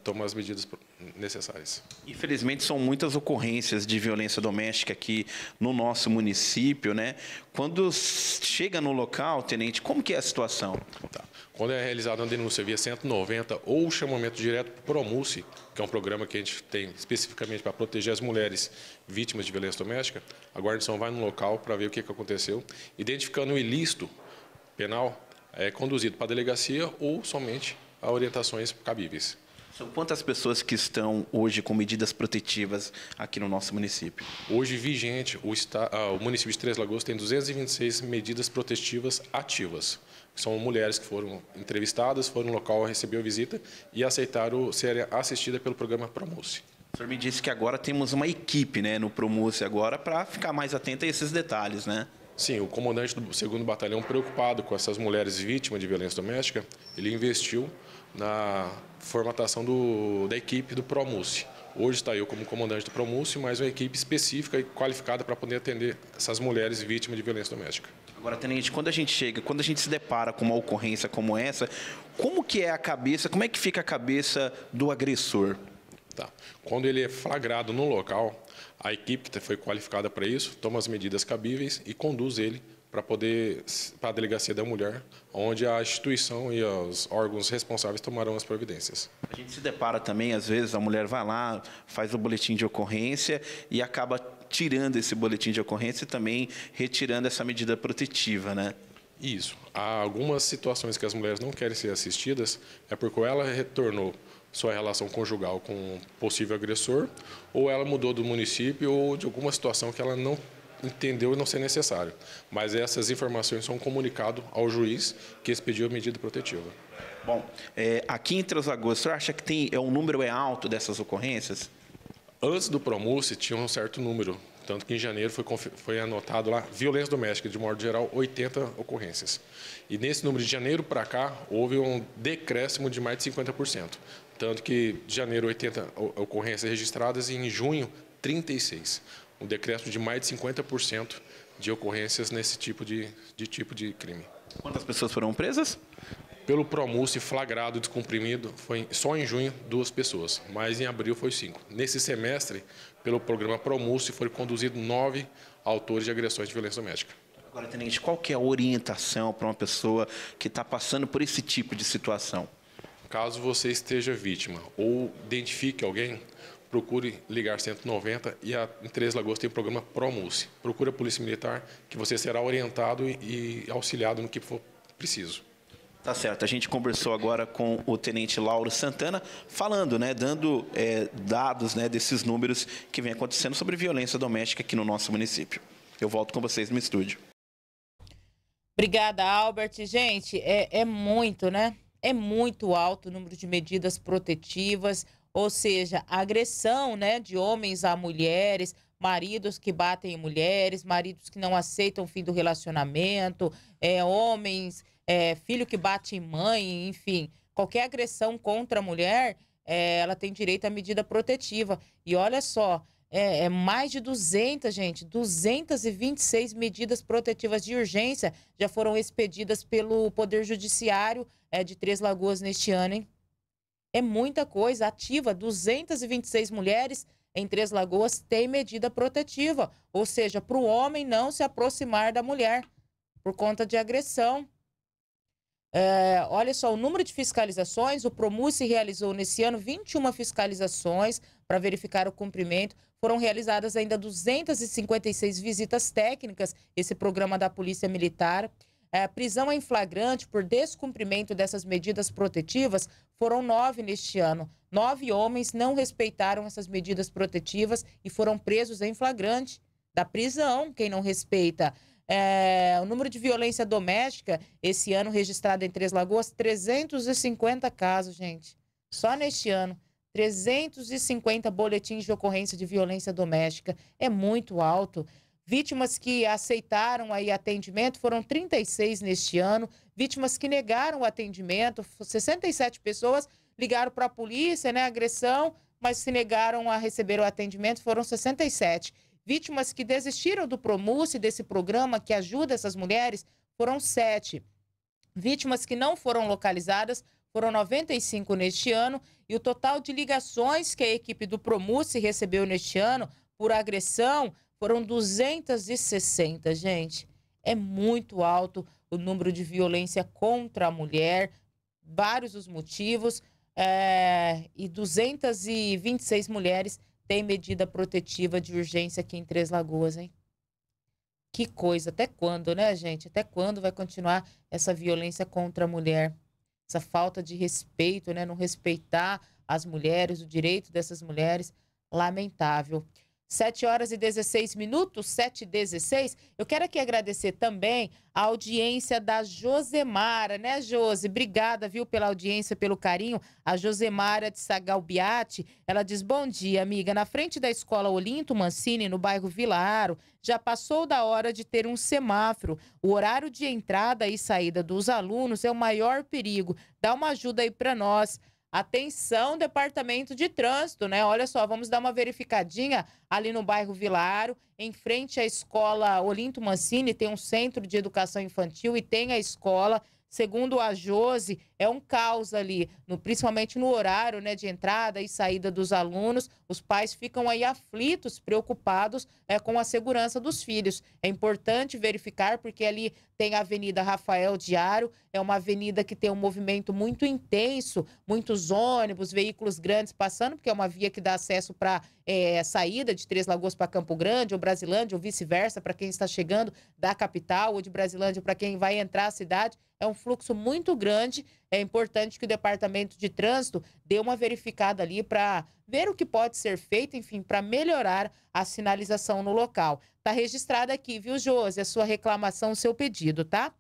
toma as medidas necessárias. Infelizmente, são muitas ocorrências de violência doméstica aqui no nosso município, né? Quando chega no local, tenente, como que é a situação? Tá. Quando é realizada uma denúncia via 190 ou chamamento direto para o Promulse, que é um programa que a gente tem especificamente para proteger as mulheres vítimas de violência doméstica, a guarnição vai no local para ver o que, que aconteceu, identificando o ilícito penal, é conduzido para a delegacia ou somente a orientações cabíveis. São quantas pessoas que estão hoje com medidas protetivas aqui no nosso município? Hoje vigente, o, está, ah, o município de Três Lagoas tem 226 medidas protetivas ativas. São mulheres que foram entrevistadas, foram no local, receberam visita e aceitaram ser assistidas pelo programa Promoce. O senhor me disse que agora temos uma equipe né, no Promoce agora para ficar mais atenta a esses detalhes, né? Sim, o comandante do 2 Batalhão, preocupado com essas mulheres vítimas de violência doméstica, ele investiu na formatação do, da equipe do Promulse. Hoje está eu como comandante do Promulse, mas uma equipe específica e qualificada para poder atender essas mulheres vítimas de violência doméstica. Agora, Tenente, quando a gente chega, quando a gente se depara com uma ocorrência como essa, como que é a cabeça, como é que fica a cabeça do agressor? Tá. Quando ele é flagrado no local, a equipe que foi qualificada para isso toma as medidas cabíveis e conduz ele para poder para a delegacia da mulher, onde a instituição e os órgãos responsáveis tomarão as providências. A gente se depara também às vezes a mulher vai lá, faz o boletim de ocorrência e acaba tirando esse boletim de ocorrência e também retirando essa medida protetiva, né? Isso. Há algumas situações que as mulheres não querem ser assistidas é porque ela retornou sua relação conjugal com um possível agressor, ou ela mudou do município ou de alguma situação que ela não entendeu não ser necessário. Mas essas informações são comunicadas ao juiz que expediu a medida protetiva. Bom, é, aqui em Três Lagoas, o senhor acha que tem, é, o um número é alto dessas ocorrências? Antes do Promus, tinha um certo número. Tanto que em janeiro foi, foi anotado lá, violência doméstica, de modo geral, 80 ocorrências. E nesse número de janeiro para cá, houve um decréscimo de mais de 50%. Tanto que de janeiro, 80 ocorrências registradas e em junho, 36 um decréscimo de mais de 50% de ocorrências nesse tipo de, de tipo de crime. Quantas pessoas foram presas? Pelo Promulse flagrado descumprimido, foi só em junho duas pessoas, mas em abril foi cinco. Nesse semestre, pelo programa Promulse, foram conduzidos nove autores de agressões de violência doméstica. Agora, Tenente, qual que é a orientação para uma pessoa que está passando por esse tipo de situação? Caso você esteja vítima ou identifique alguém, procure ligar 190 e a, em Três Lagoas tem o programa ProMUSE. Procure a Polícia Militar, que você será orientado e, e auxiliado no que for preciso. Tá certo. A gente conversou agora com o Tenente Lauro Santana, falando, né, dando é, dados né, desses números que vem acontecendo sobre violência doméstica aqui no nosso município. Eu volto com vocês no estúdio. Obrigada, Albert. Gente, é, é muito, né? É muito alto o número de medidas protetivas ou seja, agressão né, de homens a mulheres, maridos que batem em mulheres, maridos que não aceitam o fim do relacionamento, é, homens, é, filho que bate em mãe, enfim, qualquer agressão contra a mulher, é, ela tem direito à medida protetiva. E olha só, é, é, mais de 200, gente, 226 medidas protetivas de urgência já foram expedidas pelo Poder Judiciário é, de Três Lagoas neste ano, hein? é muita coisa. Ativa 226 mulheres em Três Lagoas tem medida protetiva, ou seja, para o homem não se aproximar da mulher por conta de agressão. É, olha só, o número de fiscalizações, o Promus realizou nesse ano 21 fiscalizações para verificar o cumprimento. Foram realizadas ainda 256 visitas técnicas, esse programa da Polícia Militar. É, prisão é em flagrante por descumprimento dessas medidas protetivas foram nove neste ano. Nove homens não respeitaram essas medidas protetivas e foram presos em flagrante da prisão, quem não respeita. É, o número de violência doméstica esse ano registrado em Três Lagoas, 350 casos, gente. Só neste ano. 350 boletins de ocorrência de violência doméstica. É muito alto. Vítimas que aceitaram aí atendimento foram 36 neste ano, vítimas que negaram o atendimento, 67 pessoas ligaram para a polícia, né, agressão, mas se negaram a receber o atendimento, foram 67. Vítimas que desistiram do Promuce, desse programa que ajuda essas mulheres, foram 7. Vítimas que não foram localizadas foram 95 neste ano e o total de ligações que a equipe do Promuce recebeu neste ano por agressão foram 260, gente. É muito alto o número de violência contra a mulher, vários os motivos, é, e 226 mulheres têm medida protetiva de urgência aqui em Três Lagoas, hein? Que coisa, até quando, né, gente? Até quando vai continuar essa violência contra a mulher? Essa falta de respeito, né? Não respeitar as mulheres, o direito dessas mulheres. Lamentável. 7 horas e 16 minutos, 7 e 16. Eu quero aqui agradecer também a audiência da Josemara, né, Jose? Obrigada, viu, pela audiência, pelo carinho. A Josemara de Sagalbiati, ela diz: Bom dia, amiga. Na frente da escola Olinto Mancini, no bairro Vila Aro, já passou da hora de ter um semáforo. O horário de entrada e saída dos alunos é o maior perigo. Dá uma ajuda aí para nós. Atenção, Departamento de Trânsito, né? Olha só, vamos dar uma verificadinha ali no bairro Vilaro, em frente à escola Olinto Mancini, tem um centro de educação infantil e tem a escola. Segundo a Jose, é um caos ali, no, principalmente no horário né, de entrada e saída dos alunos. Os pais ficam aí aflitos, preocupados é, com a segurança dos filhos. É importante verificar, porque ali tem a Avenida Rafael Diário, é uma avenida que tem um movimento muito intenso, muitos ônibus, veículos grandes passando, porque é uma via que dá acesso para é, saída de Três Lagoas para Campo Grande, ou Brasilândia, ou vice-versa, para quem está chegando da capital, ou de Brasilândia para quem vai entrar a cidade. É um fluxo muito grande é importante que o Departamento de Trânsito dê uma verificada ali para ver o que pode ser feito, enfim, para melhorar a sinalização no local. Tá registrado aqui, viu, Josi, a sua reclamação, o seu pedido, tá?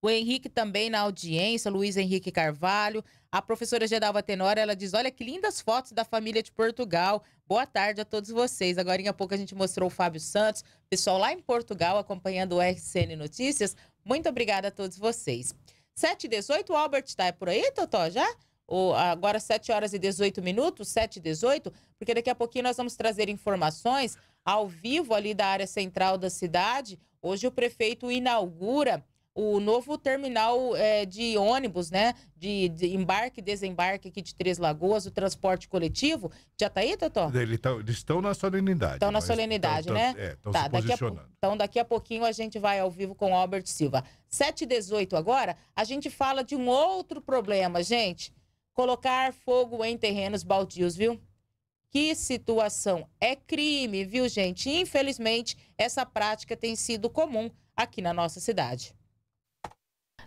O Henrique também na audiência, Luiz Henrique Carvalho. A professora Gedalva Tenora, ela diz: Olha que lindas fotos da família de Portugal. Boa tarde a todos vocês. Agora em pouco a gente mostrou o Fábio Santos, pessoal lá em Portugal acompanhando o RCN Notícias. Muito obrigada a todos vocês. 7 e 18, o Albert está por aí, Totó, já? Ou agora 7 horas e 18 minutos, 7 e 18, porque daqui a pouquinho nós vamos trazer informações ao vivo ali da área central da cidade. Hoje o prefeito inaugura o novo terminal é, de ônibus, né? De, de, embarque e desembarque aqui de Três Lagoas, o transporte coletivo. Já tá aí, Totó? Ele tá, eles estão na solenidade. Estão na solenidade, tão, né? Estão é, tá, daqui a, Então, daqui a pouquinho a gente vai ao vivo com o Albert Silva. 7h18 agora, a gente fala de um outro problema, gente. Colocar fogo em terrenos baldios, viu? Que situação! É crime, viu, gente? Infelizmente, essa prática tem sido comum aqui na nossa cidade.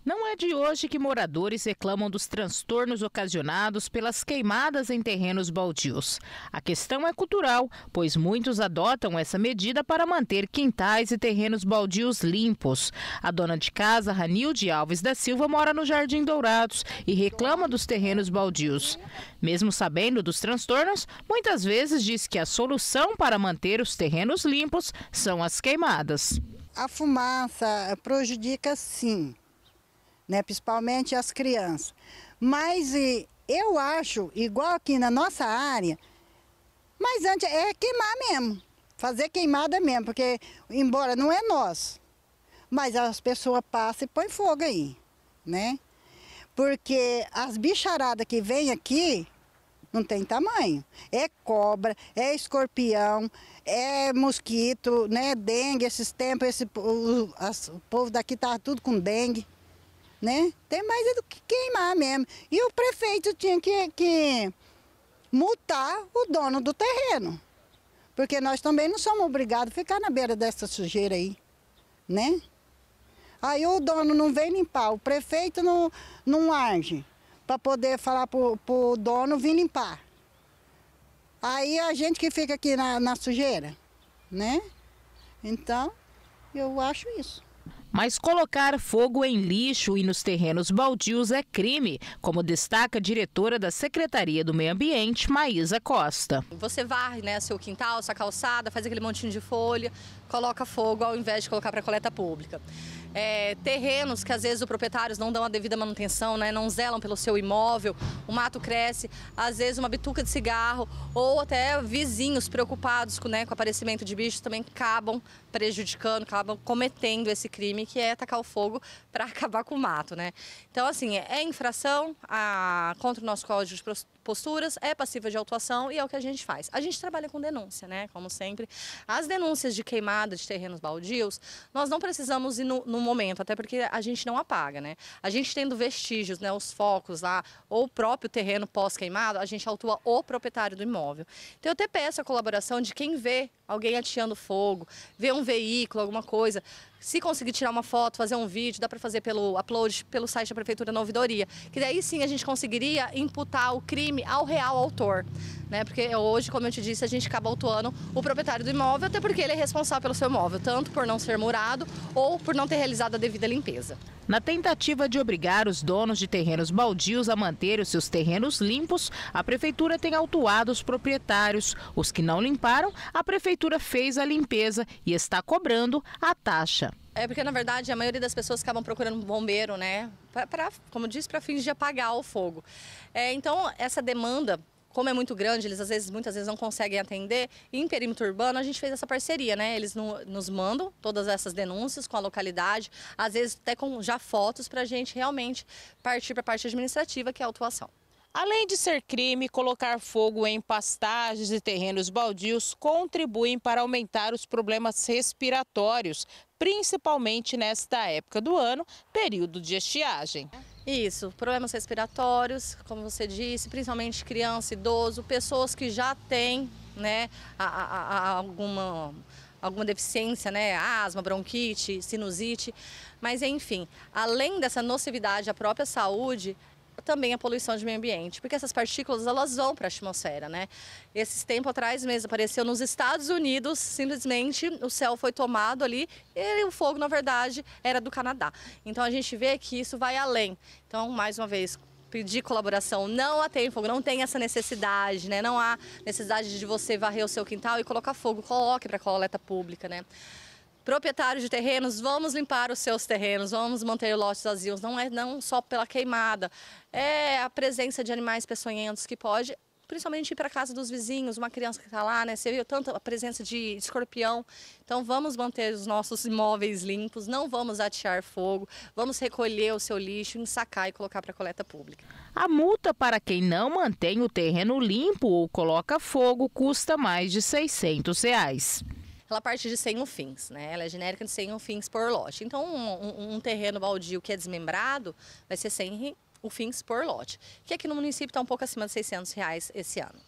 Não é de hoje que moradores reclamam dos transtornos ocasionados pelas queimadas em terrenos baldios. A questão é cultural, pois muitos adotam essa medida para manter quintais e terrenos baldios limpos. A dona de casa, Ranilde Alves da Silva, mora no Jardim Dourados e reclama dos terrenos baldios. Mesmo sabendo dos transtornos, muitas vezes diz que a solução para manter os terrenos limpos são as queimadas. A fumaça eh, prejudica sim né? principalmente as crianças. Mas e, eu acho, igual aqui na nossa área, mas antes é queimar mesmo, fazer queimada mesmo, porque embora não é nosso, mas as pessoas passam e põem fogo aí, né? Porque as bicharadas que vêm aqui, não tem tamanho. É cobra, é escorpião, é mosquito, né? Dengue, esses tempos, esse, o, as, o povo daqui tá tudo com dengue né? Tem mais é do que queimar mesmo. E o prefeito tinha que, que multar o dono do terreno. Porque nós também não somos obrigados a ficar na beira dessa sujeira aí, né? Aí o dono não vem limpar, o prefeito não, não arge para poder falar pro, o dono vir limpar. Aí a gente que fica aqui na, na sujeira, né? Então, eu acho isso. Mas colocar fogo em lixo e nos terrenos baldios é crime, como destaca a diretora da Secretaria do Meio Ambiente, Maísa Costa. Você varre né, seu quintal, sua calçada, faz aquele montinho de folha, coloca fogo ao invés de colocar para coleta pública. É, terrenos que às vezes os proprietários não dão a devida manutenção, né, não zelam pelo seu imóvel, o mato cresce, às vezes uma bituca de cigarro ou até vizinhos preocupados né, com o aparecimento de bichos também acabam prejudicando, que acabam cometendo esse crime que é atacar o fogo para acabar com o mato, né? Então, assim, é infração a, contra o nosso código de posturas, é passiva de autuação e é o que a gente faz. A gente trabalha com denúncia, né? Como sempre. As denúncias de queimada de terrenos baldios, nós não precisamos ir no, no momento, até porque a gente não apaga, né? A gente tendo vestígios, né? Os focos lá, ou o próprio terreno pós-queimado, a gente autua o proprietário do imóvel. Então, eu até peço a colaboração de quem vê alguém atiando fogo, vê um veículo, alguma coisa se conseguir tirar uma foto, fazer um vídeo, dá para fazer pelo upload, pelo site da Prefeitura na ouvidoria, que daí sim a gente conseguiria imputar o crime ao real autor. Né? Porque é hoje, como eu te disse, a gente acaba autuando o proprietário do imóvel, até porque ele é responsável pelo seu imóvel, tanto por não ser murado ou por não ter realizado a devida limpeza. Na tentativa de obrigar os donos de terrenos baldios a manter os seus terrenos limpos, a prefeitura tem autuado os proprietários. Os que não limparam, a prefeitura fez a limpeza e está cobrando a taxa. É porque, na verdade, a maioria das pessoas acabam procurando um bombeiro, né? Para, como disse, para fins de apagar o fogo. É, então, essa demanda como é muito grande, eles às vezes, muitas vezes não conseguem atender. em perímetro urbano, a gente fez essa parceria, né? Eles no, nos mandam todas essas denúncias com a localidade, às vezes até com já fotos para a gente realmente partir para a parte administrativa, que é a autuação. Além de ser crime, colocar fogo em pastagens e terrenos baldios contribuem para aumentar os problemas respiratórios, principalmente nesta época do ano, período de estiagem. Isso, problemas respiratórios, como você disse, principalmente criança, idoso, pessoas que já têm né, a, a, a alguma alguma deficiência, né? Asma, bronquite, sinusite. Mas enfim, além dessa nocividade à própria saúde, também a poluição de meio ambiente, porque essas partículas elas vão para a atmosfera, né? Esses tempo atrás mesmo apareceu nos Estados Unidos, simplesmente o céu foi tomado ali e o fogo na verdade era do Canadá. Então a gente vê que isso vai além. Então mais uma vez pedir colaboração. Não há tem fogo, não tem essa necessidade, né? Não há necessidade de você varrer o seu quintal e colocar fogo. Coloque para coleta pública, né? Proprietários de terrenos, vamos limpar os seus terrenos, vamos manter lotes vazios. Não é não só pela queimada, é a presença de animais peçonhentos que pode principalmente ir para casa dos vizinhos, uma criança que está lá, né? Você viu tanta a presença de escorpião. Então vamos manter os nossos imóveis limpos, não vamos atear fogo, vamos recolher o seu lixo, ensacar e colocar para coleta pública. A multa para quem não mantém o terreno limpo ou coloca fogo custa mais de 600 reais ela parte de 100 fins, né? Ela é genérica de 100 fins por lote. Então, um, um, um terreno baldio que é desmembrado vai ser 100 fins por lote, que aqui no município está um pouco acima de 600 reais esse ano.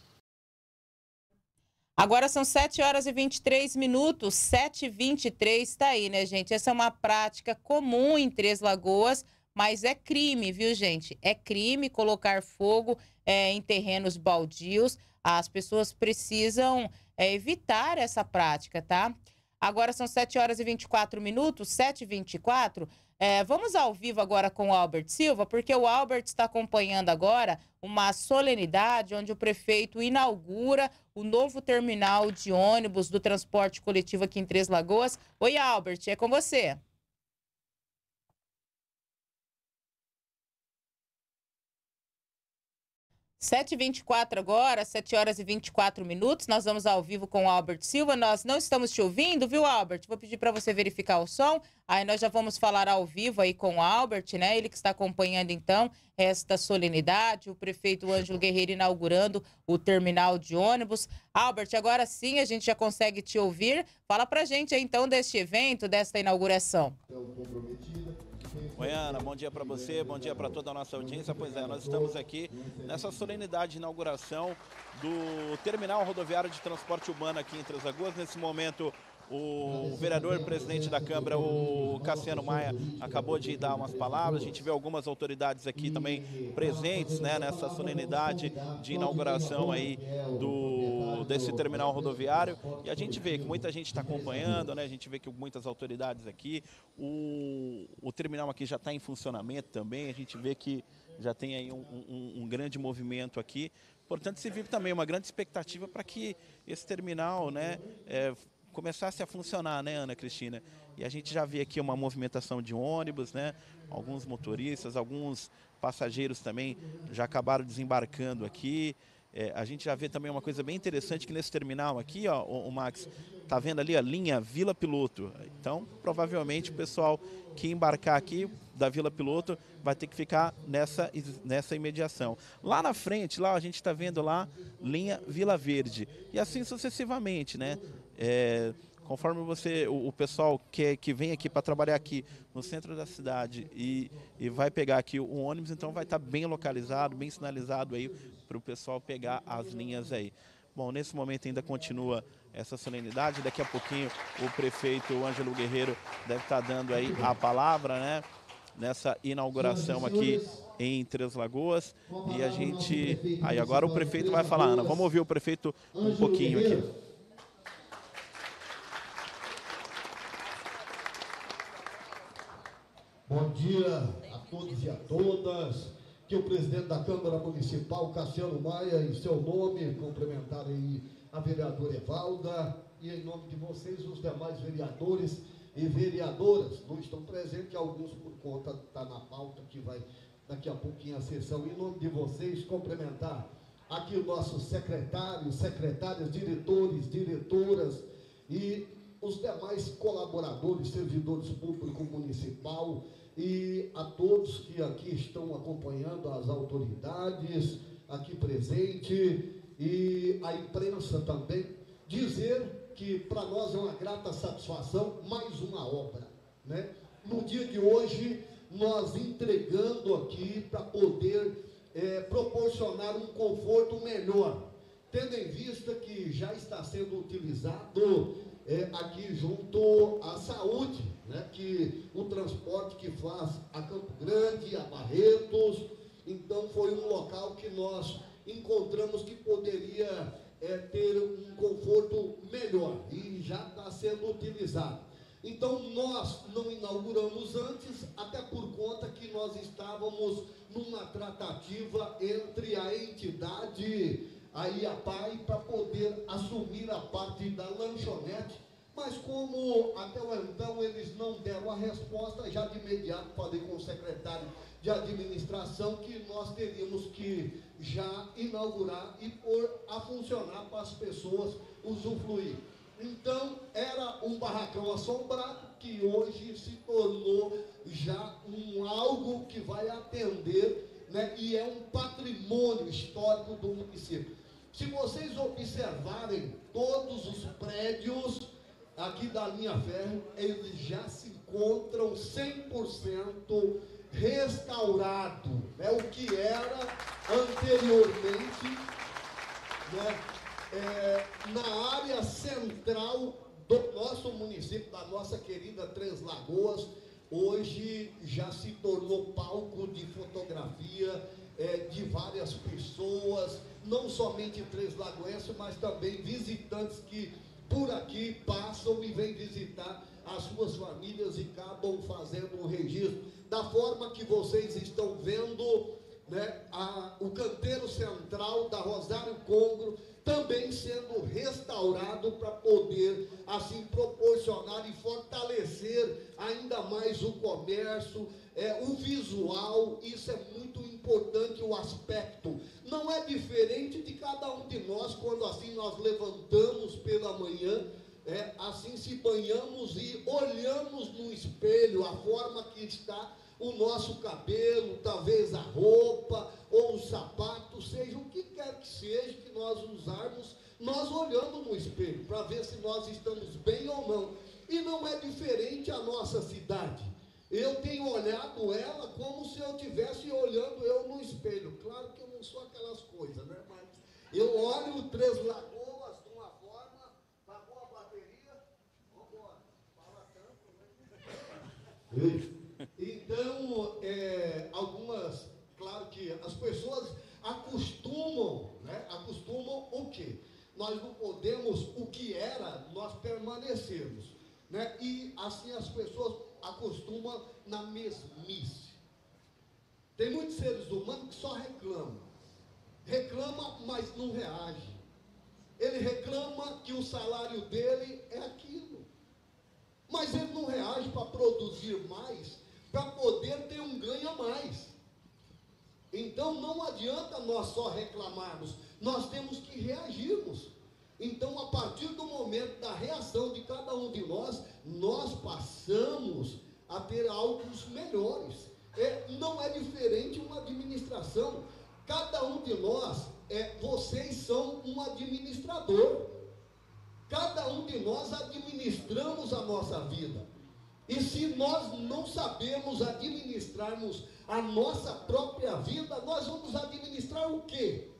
Agora são 7 horas e 23 minutos, 7 e 23 tá aí, né, gente? Essa é uma prática comum em Três Lagoas, mas é crime, viu, gente? É crime colocar fogo é, em terrenos baldios. As pessoas precisam é, evitar essa prática, tá? Agora são 7 horas e 24 minutos, 7 e 24 é, Vamos ao vivo agora com o Albert Silva, porque o Albert está acompanhando agora uma solenidade onde o prefeito inaugura o novo terminal de ônibus do transporte coletivo aqui em Três Lagoas. Oi, Albert, é com você. 7h24 agora, 7 horas e 24 minutos. Nós vamos ao vivo com o Albert Silva. Nós não estamos te ouvindo, viu, Albert? Vou pedir para você verificar o som. Aí nós já vamos falar ao vivo aí com o Albert, né? Ele que está acompanhando então esta solenidade, o prefeito Ângelo Guerreiro inaugurando o terminal de ônibus. Albert, agora sim a gente já consegue te ouvir. Fala para gente aí, então deste evento, desta inauguração. Então, comprometida Ana. bom dia para você, bom dia para toda a nossa audiência. Pois é, nós estamos aqui nessa solenidade de inauguração do Terminal Rodoviário de Transporte Urbano aqui em Três Lagoas. Nesse momento, o vereador presidente da Câmara, o Cassiano Maia, acabou de dar umas palavras. A gente vê algumas autoridades aqui também presentes né, nessa solenidade de inauguração aí do desse terminal rodoviário. E a gente vê que muita gente está acompanhando, né? a gente vê que muitas autoridades aqui, o, o terminal aqui já está em funcionamento também, a gente vê que já tem aí um, um, um grande movimento aqui. Portanto, se vive também uma grande expectativa para que esse terminal né, é, começasse a funcionar, né, Ana Cristina? E a gente já vê aqui uma movimentação de ônibus, né? Alguns motoristas, alguns passageiros também já acabaram desembarcando aqui. É, a gente já vê também uma coisa bem interessante que nesse terminal aqui, ó, o, o Max, tá vendo ali a linha Vila Piloto. Então, provavelmente o pessoal que embarcar aqui da Vila Piloto vai ter que ficar nessa, nessa imediação. Lá na frente, lá a gente está vendo lá linha Vila Verde e assim sucessivamente, né? É, conforme você, o, o, pessoal que, que vem aqui para trabalhar aqui no centro da cidade e, e vai pegar aqui o ônibus, então vai estar tá bem localizado, bem sinalizado aí para o pessoal pegar as linhas aí. Bom, nesse momento ainda continua essa solenidade. Daqui a pouquinho o prefeito Ângelo Guerreiro deve estar tá dando aí a palavra, né? Nessa inauguração aqui em Três Lagoas. E a gente... Aí agora o prefeito vai falar, Ana. Vamos ouvir o prefeito um pouquinho aqui. Bom dia a todos e a todas que o presidente da Câmara Municipal, Cassiano Maia, em seu nome, cumprimentar aí a vereadora Evalda e em nome de vocês, os demais vereadores e vereadoras. Não estão presentes, alguns por conta está na pauta que vai daqui a pouquinho a sessão. Em nome de vocês, cumprimentar aqui nossos secretários, secretárias, diretores, diretoras e os demais colaboradores, servidores públicos municipal, e a todos que aqui estão acompanhando, as autoridades aqui presente e a imprensa também, dizer que para nós é uma grata satisfação mais uma obra. Né? No dia de hoje, nós entregando aqui para poder é, proporcionar um conforto melhor, tendo em vista que já está sendo utilizado é, aqui junto à saúde né, que o transporte que faz a Campo Grande, a Barretos, então foi um local que nós encontramos que poderia é, ter um conforto melhor e já está sendo utilizado. Então nós não inauguramos antes, até por conta que nós estávamos numa tratativa entre a entidade, a IAPAI, para poder assumir a parte da lanchonete mas como até então eles não deram a resposta, já de imediato falei com o secretário de administração que nós teríamos que já inaugurar e pôr a funcionar para as pessoas usufruir. Então, era um barracão assombrado que hoje se tornou já um algo que vai atender né, e é um patrimônio histórico do município. Se vocês observarem todos os prédios aqui da linha ferro, eles já se encontram 100% restaurado, né? o que era anteriormente né? É, na área central do nosso município, da nossa querida Três Lagoas, hoje já se tornou palco de fotografia é, de várias pessoas, não somente Três Lagoenses, mas também visitantes que por aqui, passam e vêm visitar as suas famílias e acabam fazendo um registro. Da forma que vocês estão vendo, né, a, o canteiro central da Rosário Congro também sendo restaurado para poder assim proporcionar e fortalecer ainda mais o comércio, é, o visual, isso é muito importante o aspecto. Não é diferente de cada um de nós quando assim nós levantamos pela manhã, é, assim se banhamos e olhamos no espelho a forma que está o nosso cabelo, talvez a roupa ou o sapato, seja o que quer que seja que nós usarmos, nós olhando no espelho para ver se nós estamos bem ou não. E não é diferente a nossa cidade. Eu tenho olhado ela como se eu estivesse olhando eu no espelho. Claro que eu não sou aquelas coisas, né? Mas eu olho o Três Lagoas de uma forma, pagou a bateria, vambora. Fala tanto, né? Então, é, algumas, claro que as pessoas acostumam, né? Acostumam o quê? Nós não podemos, o que era, nós permanecemos. Né? E assim as pessoas acostuma na mesmice. Tem muitos seres humanos que só reclamam. Reclama, mas não reage. Ele reclama que o salário dele é aquilo. Mas ele não reage para produzir mais, para poder ter um ganho a mais. Então não adianta nós só reclamarmos, nós temos que reagirmos. Então, a partir do momento da reação de cada um de nós, nós passamos a ter alvos melhores. É, não é diferente uma administração. Cada um de nós, é, vocês são um administrador. Cada um de nós administramos a nossa vida. E se nós não sabemos administrarmos a nossa própria vida, nós vamos administrar o quê?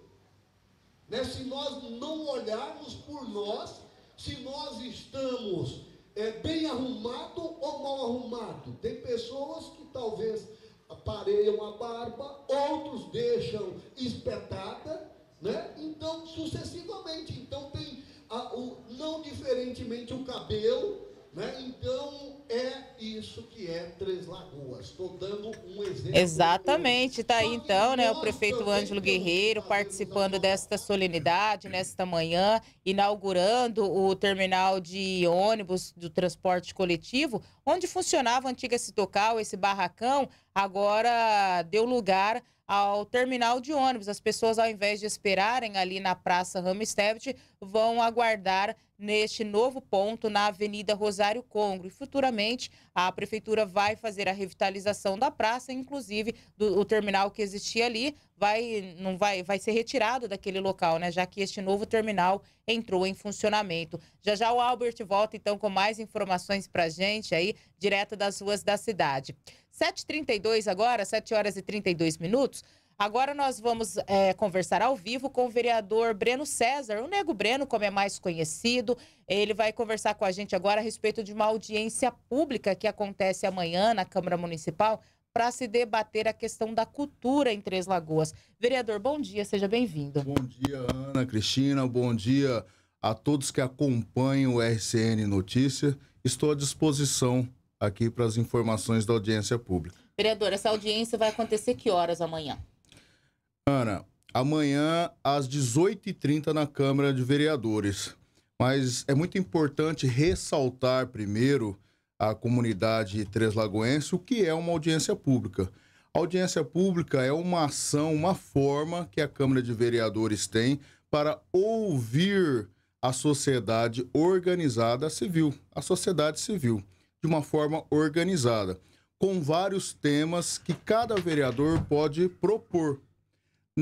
Né? Se nós não olharmos por nós, se nós estamos é, bem arrumado ou mal arrumado. Tem pessoas que talvez apareiam a barba, outros deixam espetada, né? Então, sucessivamente. Então tem a, o, não diferentemente o cabelo, né? Então, é isso que é Três Lagoas. Estou dando um exemplo. Exatamente, está aí então, né? O prefeito Ângelo Guerreiro participando desta solenidade nesta manhã, inaugurando o terminal de ônibus do transporte coletivo, onde funcionava a antiga Citocal, esse barracão, agora deu lugar ao terminal de ônibus. As pessoas, ao invés de esperarem ali na Praça Ramstedt, vão aguardar neste novo ponto na Avenida Rosário Congro. E futuramente a prefeitura vai fazer a revitalização da praça, inclusive do, o terminal que existia ali vai não vai vai ser retirado daquele local, né? Já que este novo terminal entrou em funcionamento. Já já o Albert volta então com mais informações para gente aí direto das ruas da cidade. 7h32 agora, 7 horas e 32 minutos. Agora nós vamos é, conversar ao vivo com o vereador Breno César, o Nego Breno, como é mais conhecido. Ele vai conversar com a gente agora a respeito de uma audiência pública que acontece amanhã na Câmara Municipal para se debater a questão da cultura em Três Lagoas. Vereador, bom dia, seja bem-vindo. Bom dia, Ana Cristina, bom dia a todos que acompanham o RCN Notícia. Estou à disposição aqui para as informações da audiência pública. Vereador, essa audiência vai acontecer que horas amanhã? Ana, amanhã às 18h30 na Câmara de Vereadores. Mas é muito importante ressaltar primeiro a comunidade Três Lagoense o que é uma audiência pública. A audiência pública é uma ação, uma forma que a Câmara de Vereadores tem para ouvir a sociedade organizada civil, a sociedade civil, de uma forma organizada, com vários temas que cada vereador pode propor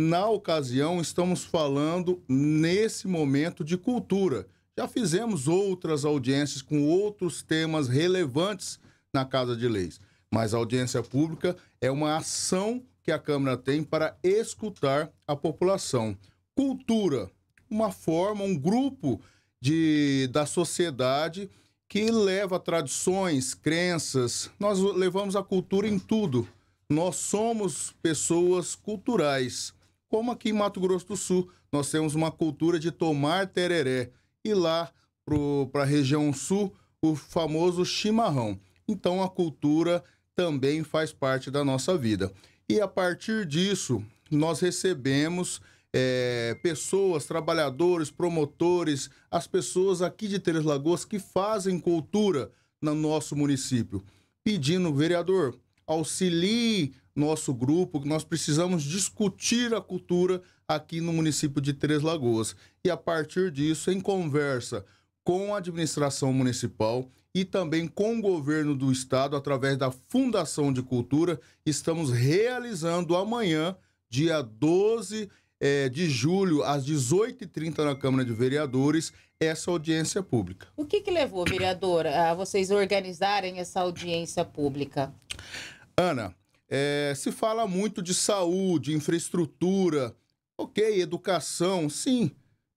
na ocasião, estamos falando nesse momento de cultura. Já fizemos outras audiências com outros temas relevantes na Casa de Leis, mas a audiência pública é uma ação que a Câmara tem para escutar a população. Cultura, uma forma, um grupo de, da sociedade que leva tradições, crenças. Nós levamos a cultura em tudo. Nós somos pessoas culturais como aqui em Mato Grosso do Sul, nós temos uma cultura de tomar tereré. E lá para a região sul, o famoso chimarrão. Então a cultura também faz parte da nossa vida. E a partir disso, nós recebemos é, pessoas, trabalhadores, promotores, as pessoas aqui de Três Lagoas que fazem cultura no nosso município, pedindo, vereador, auxilie nosso grupo, nós precisamos discutir a cultura aqui no município de Três Lagoas. E a partir disso, em conversa com a administração municipal e também com o governo do estado, através da Fundação de Cultura, estamos realizando amanhã, dia 12 é, de julho, às 18h30, na Câmara de Vereadores, essa audiência pública. O que, que levou, vereador a vocês organizarem essa audiência pública? Ana, é, se fala muito de saúde, infraestrutura, ok, educação, sim,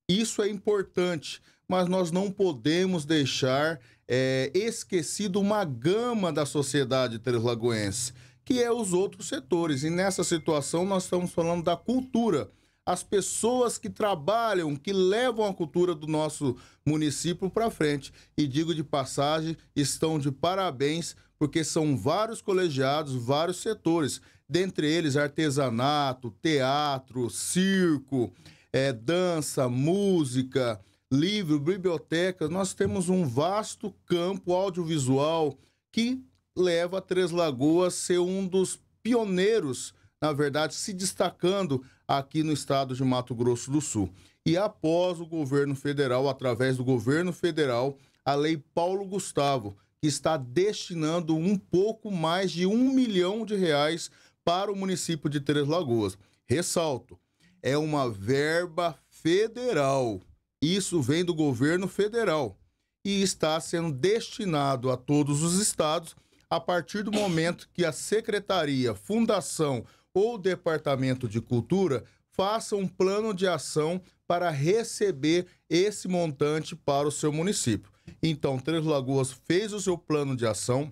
isso é importante, mas nós não podemos deixar é, esquecido uma gama da sociedade translagoense, que é os outros setores. E nessa situação nós estamos falando da cultura. As pessoas que trabalham, que levam a cultura do nosso município para frente. E digo de passagem, estão de parabéns porque são vários colegiados, vários setores, dentre eles artesanato, teatro, circo, é, dança, música, livro, biblioteca. Nós temos um vasto campo audiovisual que leva a Três Lagoas a ser um dos pioneiros, na verdade, se destacando aqui no estado de Mato Grosso do Sul. E após o governo federal, através do governo federal, a Lei Paulo Gustavo, que está destinando um pouco mais de um milhão de reais para o município de Três Lagoas. Ressalto, é uma verba federal. Isso vem do governo federal e está sendo destinado a todos os estados a partir do momento que a secretaria, fundação ou departamento de cultura faça um plano de ação para receber esse montante para o seu município. Então, Três Lagoas fez o seu plano de ação.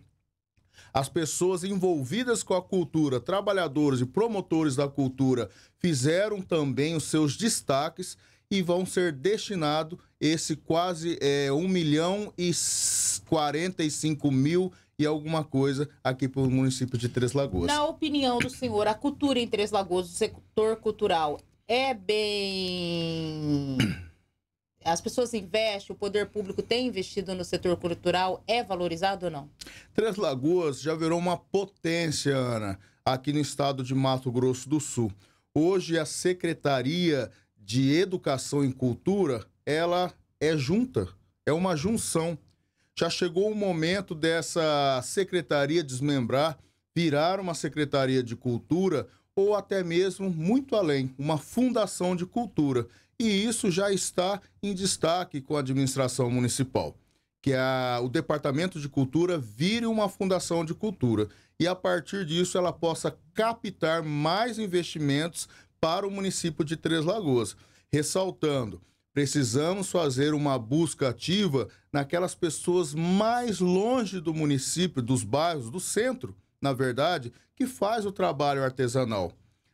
As pessoas envolvidas com a cultura, trabalhadores e promotores da cultura, fizeram também os seus destaques e vão ser destinado esse quase é, 1 milhão e 45 mil e alguma coisa aqui para o município de Três Lagoas. Na opinião do senhor, a cultura em Três Lagoas, o setor cultural, é bem as pessoas investem, o poder público tem investido no setor cultural, é valorizado ou não? Três Lagoas já virou uma potência, Ana, aqui no estado de Mato Grosso do Sul. Hoje a Secretaria de Educação e Cultura, ela é junta, é uma junção. Já chegou o momento dessa secretaria desmembrar, virar uma secretaria de cultura ou até mesmo muito além, uma fundação de cultura e isso já está em destaque com a administração municipal. Que a, o Departamento de Cultura vire uma fundação de cultura e, a partir disso, ela possa captar mais investimentos para o município de Três Lagoas. Ressaltando, precisamos fazer uma busca ativa naquelas pessoas mais longe do município, dos bairros, do centro, na verdade, que faz o trabalho artesanal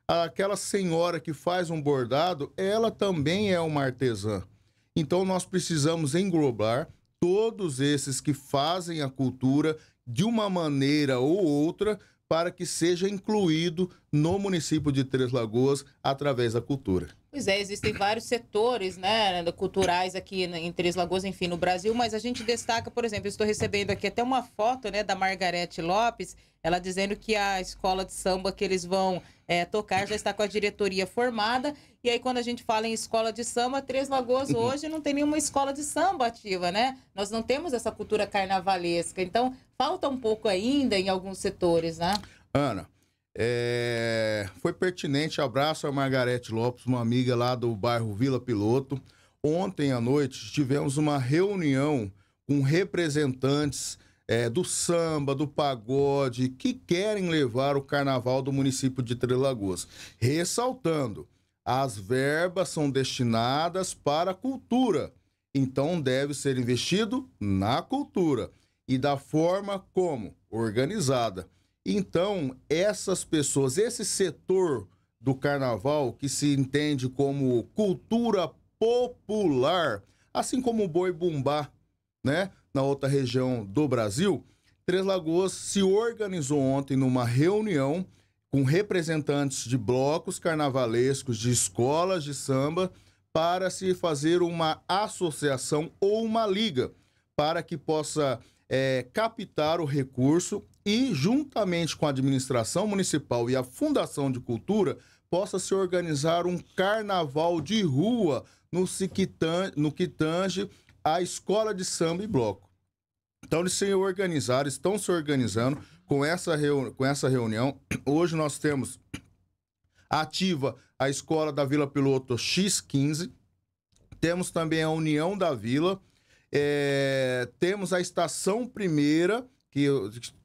aquela senhora que faz um bordado, ela também é uma artesã. Então nós precisamos englobar todos esses que fazem a cultura de uma maneira ou outra para que seja incluído no município de Três Lagoas através da cultura. Pois é, existem vários setores né, culturais aqui em Três Lagoas, enfim, no Brasil, mas a gente destaca, por exemplo, estou recebendo aqui até uma foto né, da Margarete Lopes, ela dizendo que a escola de samba que eles vão é, tocar já está com a diretoria formada. E aí, quando a gente fala em escola de samba, Três Lagoas uhum. hoje não tem nenhuma escola de samba ativa, né? Nós não temos essa cultura carnavalesca. Então, falta um pouco ainda em alguns setores, né? Ana, é, foi pertinente. Abraço a Margarete Lopes, uma amiga lá do bairro Vila Piloto. Ontem à noite tivemos uma reunião com representantes é, do samba, do pagode, que querem levar o carnaval do município de Três Lagoas. Ressaltando, as verbas são destinadas para a cultura, então deve ser investido na cultura e da forma como organizada. Então, essas pessoas, esse setor do carnaval que se entende como cultura popular, assim como o boi bumbá, né, na outra região do Brasil, Três Lagoas se organizou ontem numa reunião com representantes de blocos carnavalescos, de escolas de samba, para se fazer uma associação ou uma liga para que possa é, captar o recurso e, juntamente com a administração municipal e a Fundação de Cultura, possa se organizar um carnaval de rua no, no que tange a escola de samba e bloco. Então, eles se organizaram, estão se organizando com essa, com essa reunião. Hoje nós temos ativa a escola da Vila Piloto X15, temos também a União da Vila, é, temos a Estação Primeira que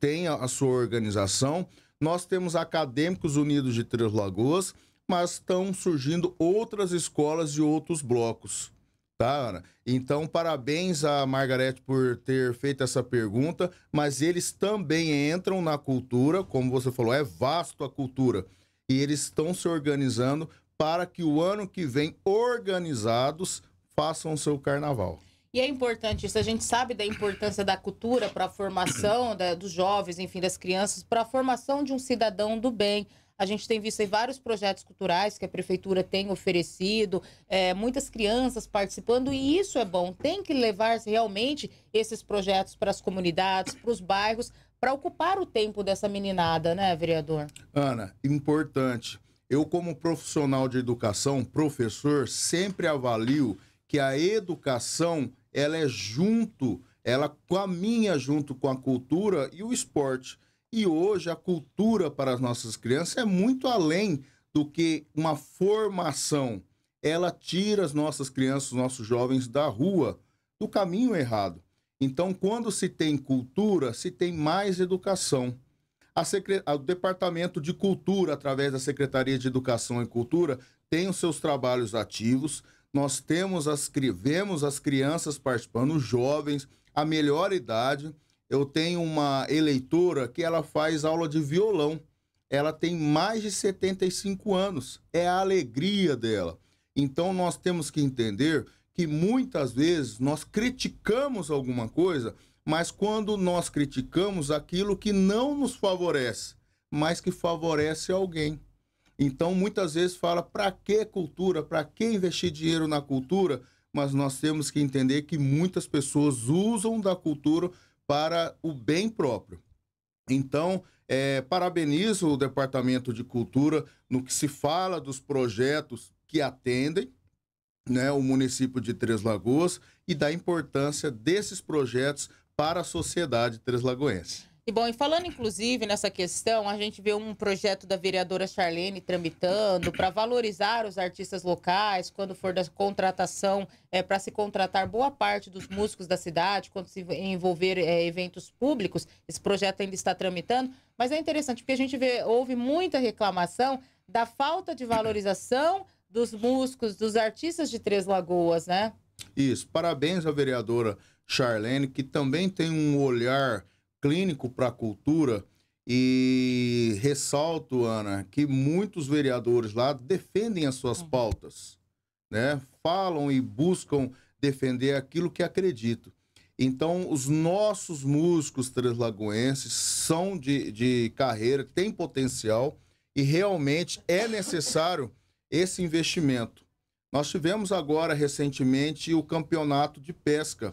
tem a sua organização. Nós temos Acadêmicos Unidos de Três Lagoas, mas estão surgindo outras escolas e outros blocos. Tá, Ana? Então, parabéns a Margarete por ter feito essa pergunta, mas eles também entram na cultura, como você falou, é vasto a cultura. E eles estão se organizando para que o ano que vem, organizados, façam o seu carnaval. E é importante isso, a gente sabe da importância da cultura para a formação da, dos jovens, enfim, das crianças, para a formação de um cidadão do bem. A gente tem visto aí vários projetos culturais que a prefeitura tem oferecido, é, muitas crianças participando, e isso é bom. Tem que levar realmente esses projetos para as comunidades, para os bairros, para ocupar o tempo dessa meninada, né, vereador? Ana, importante. Eu, como profissional de educação, professor, sempre avalio que a educação ela é junto, ela caminha junto com a cultura e o esporte. E hoje a cultura para as nossas crianças é muito além do que uma formação. Ela tira as nossas crianças, os nossos jovens da rua, do caminho errado. Então, quando se tem cultura, se tem mais educação. Secre... O Departamento de Cultura, através da Secretaria de Educação e Cultura, tem os seus trabalhos ativos, nós temos as vemos as crianças participando, os jovens, a melhor idade. Eu tenho uma eleitora que ela faz aula de violão. Ela tem mais de 75 anos. É a alegria dela. Então nós temos que entender que muitas vezes nós criticamos alguma coisa, mas quando nós criticamos aquilo que não nos favorece, mas que favorece alguém. Então, muitas vezes fala para que cultura, para que investir dinheiro na cultura, mas nós temos que entender que muitas pessoas usam da cultura para o bem próprio. Então, é, parabenizo o Departamento de Cultura no que se fala dos projetos que atendem né, o município de Três Lagoas e da importância desses projetos para a sociedade lagoense e bom, e falando inclusive nessa questão, a gente vê um projeto da vereadora Charlene tramitando para valorizar os artistas locais quando for da contratação, é, para se contratar boa parte dos músicos da cidade, quando se envolver é, eventos públicos. Esse projeto ainda está tramitando, mas é interessante porque a gente vê, houve muita reclamação da falta de valorização dos músicos, dos artistas de Três Lagoas, né? Isso. Parabéns à vereadora Charlene, que também tem um olhar clínico para a cultura. E ressalto, Ana, que muitos vereadores lá defendem as suas uhum. pautas, né? Falam e buscam defender aquilo que acreditam. Então, os nossos músicos translagoenses são de, de carreira, têm potencial e realmente é necessário esse investimento. Nós tivemos agora recentemente o campeonato de pesca.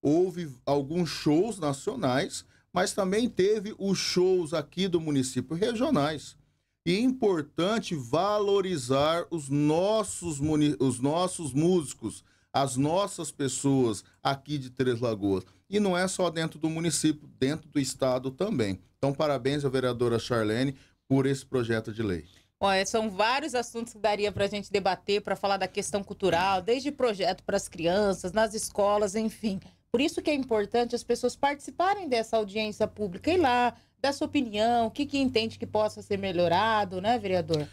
Houve alguns shows nacionais mas também teve os shows aqui do município regionais. E é importante valorizar os nossos, os nossos músicos, as nossas pessoas aqui de Três Lagoas. E não é só dentro do município, dentro do estado também. Então, parabéns à vereadora Charlene por esse projeto de lei. Olha, são vários assuntos que daria para a gente debater, para falar da questão cultural, desde projeto para as crianças, nas escolas, enfim. Por isso que é importante as pessoas participarem dessa audiência pública e lá, dar sua opinião, o que, que entende que possa ser melhorado, né, vereador?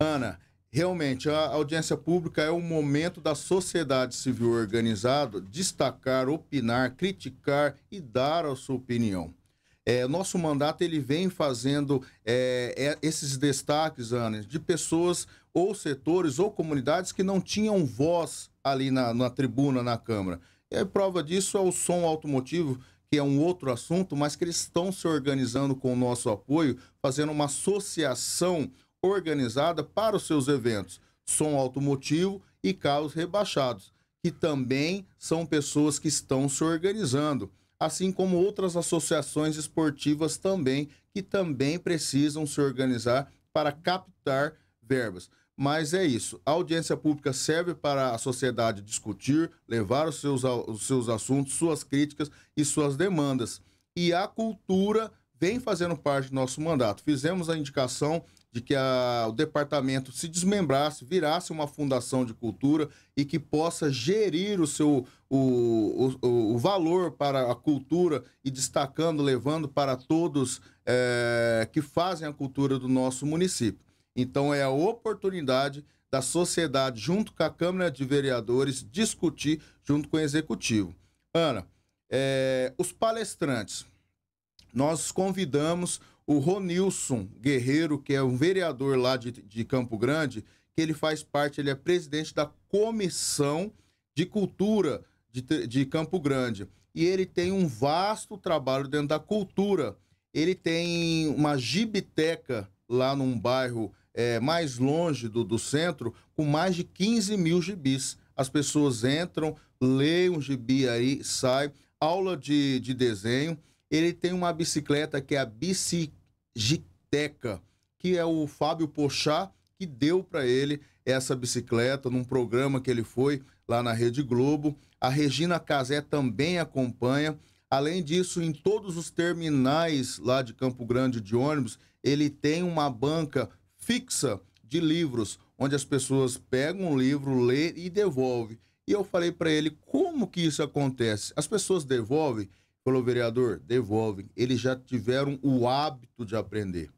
Ana, realmente a audiência pública é o momento da sociedade civil organizada destacar, opinar, criticar e dar a sua opinião. É, nosso mandato ele vem fazendo é, é, esses destaques, Ana, de pessoas ou setores ou comunidades que não tinham voz ali na, na tribuna, na Câmara. E a prova disso é o som automotivo, que é um outro assunto, mas que eles estão se organizando com o nosso apoio, fazendo uma associação organizada para os seus eventos, som automotivo e carros rebaixados, que também são pessoas que estão se organizando, assim como outras associações esportivas também, que também precisam se organizar para captar verbas. Mas é isso. A audiência pública serve para a sociedade discutir, levar os seus, os seus assuntos, suas críticas e suas demandas. E a cultura vem fazendo parte do nosso mandato. Fizemos a indicação de que a, o departamento se desmembrasse, virasse uma fundação de cultura e que possa gerir o seu o, o, o valor para a cultura e destacando, levando para todos é, que fazem a cultura do nosso município. Então é a oportunidade da sociedade, junto com a Câmara de Vereadores, discutir junto com o Executivo. Ana, é, os palestrantes. Nós convidamos o Ronilson Guerreiro, que é um vereador lá de, de Campo Grande, que ele faz parte, ele é presidente da Comissão de Cultura de, de Campo Grande. E ele tem um vasto trabalho dentro da cultura. Ele tem uma gibiteca lá num bairro é, mais longe do, do centro, com mais de 15 mil gibis. As pessoas entram, leem um gibi aí, sai. Aula de, de desenho. Ele tem uma bicicleta que é a Bicigiteca, que é o Fábio Pochá que deu para ele essa bicicleta num programa que ele foi lá na Rede Globo. A Regina Casé também acompanha. Além disso, em todos os terminais lá de Campo Grande de ônibus, ele tem uma banca fixa de livros, onde as pessoas pegam um livro, lê e devolve. E eu falei para ele como que isso acontece. As pessoas devolvem, falou vereador, devolvem. Eles já tiveram o hábito de aprender.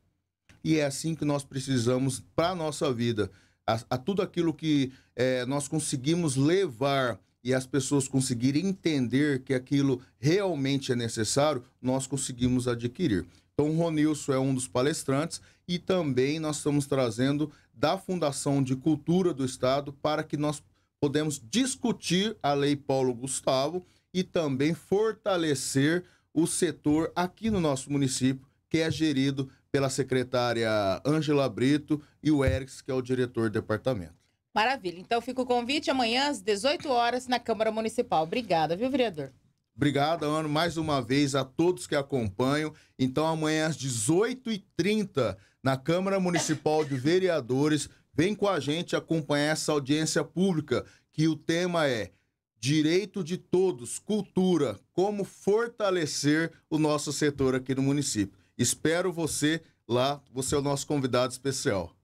E é assim que nós precisamos para nossa vida, a, a, tudo aquilo que é, nós conseguimos levar e as pessoas conseguirem entender que aquilo realmente é necessário, nós conseguimos adquirir. Então, o Ronilson é um dos palestrantes e também nós estamos trazendo da Fundação de Cultura do Estado para que nós podemos discutir a Lei Paulo Gustavo e também fortalecer o setor aqui no nosso município, que é gerido pela secretária Ângela Brito e o Erics, que é o diretor do departamento. Maravilha. Então fica o convite amanhã às 18 horas na Câmara Municipal. Obrigada, viu, vereador? Obrigado, Ano, mais uma vez a todos que acompanham. Então, amanhã às 18h30, na Câmara Municipal de Vereadores, vem com a gente acompanhar essa audiência pública, que o tema é Direito de Todos, Cultura, como fortalecer o nosso setor aqui no município. Espero você lá, você é o nosso convidado especial.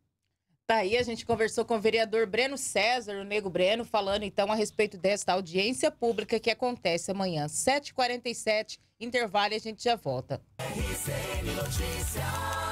Tá aí, a gente conversou com o vereador Breno César, o Nego Breno, falando então a respeito desta audiência pública que acontece amanhã, 7h47, intervalo e a gente já volta. RCN Notícias.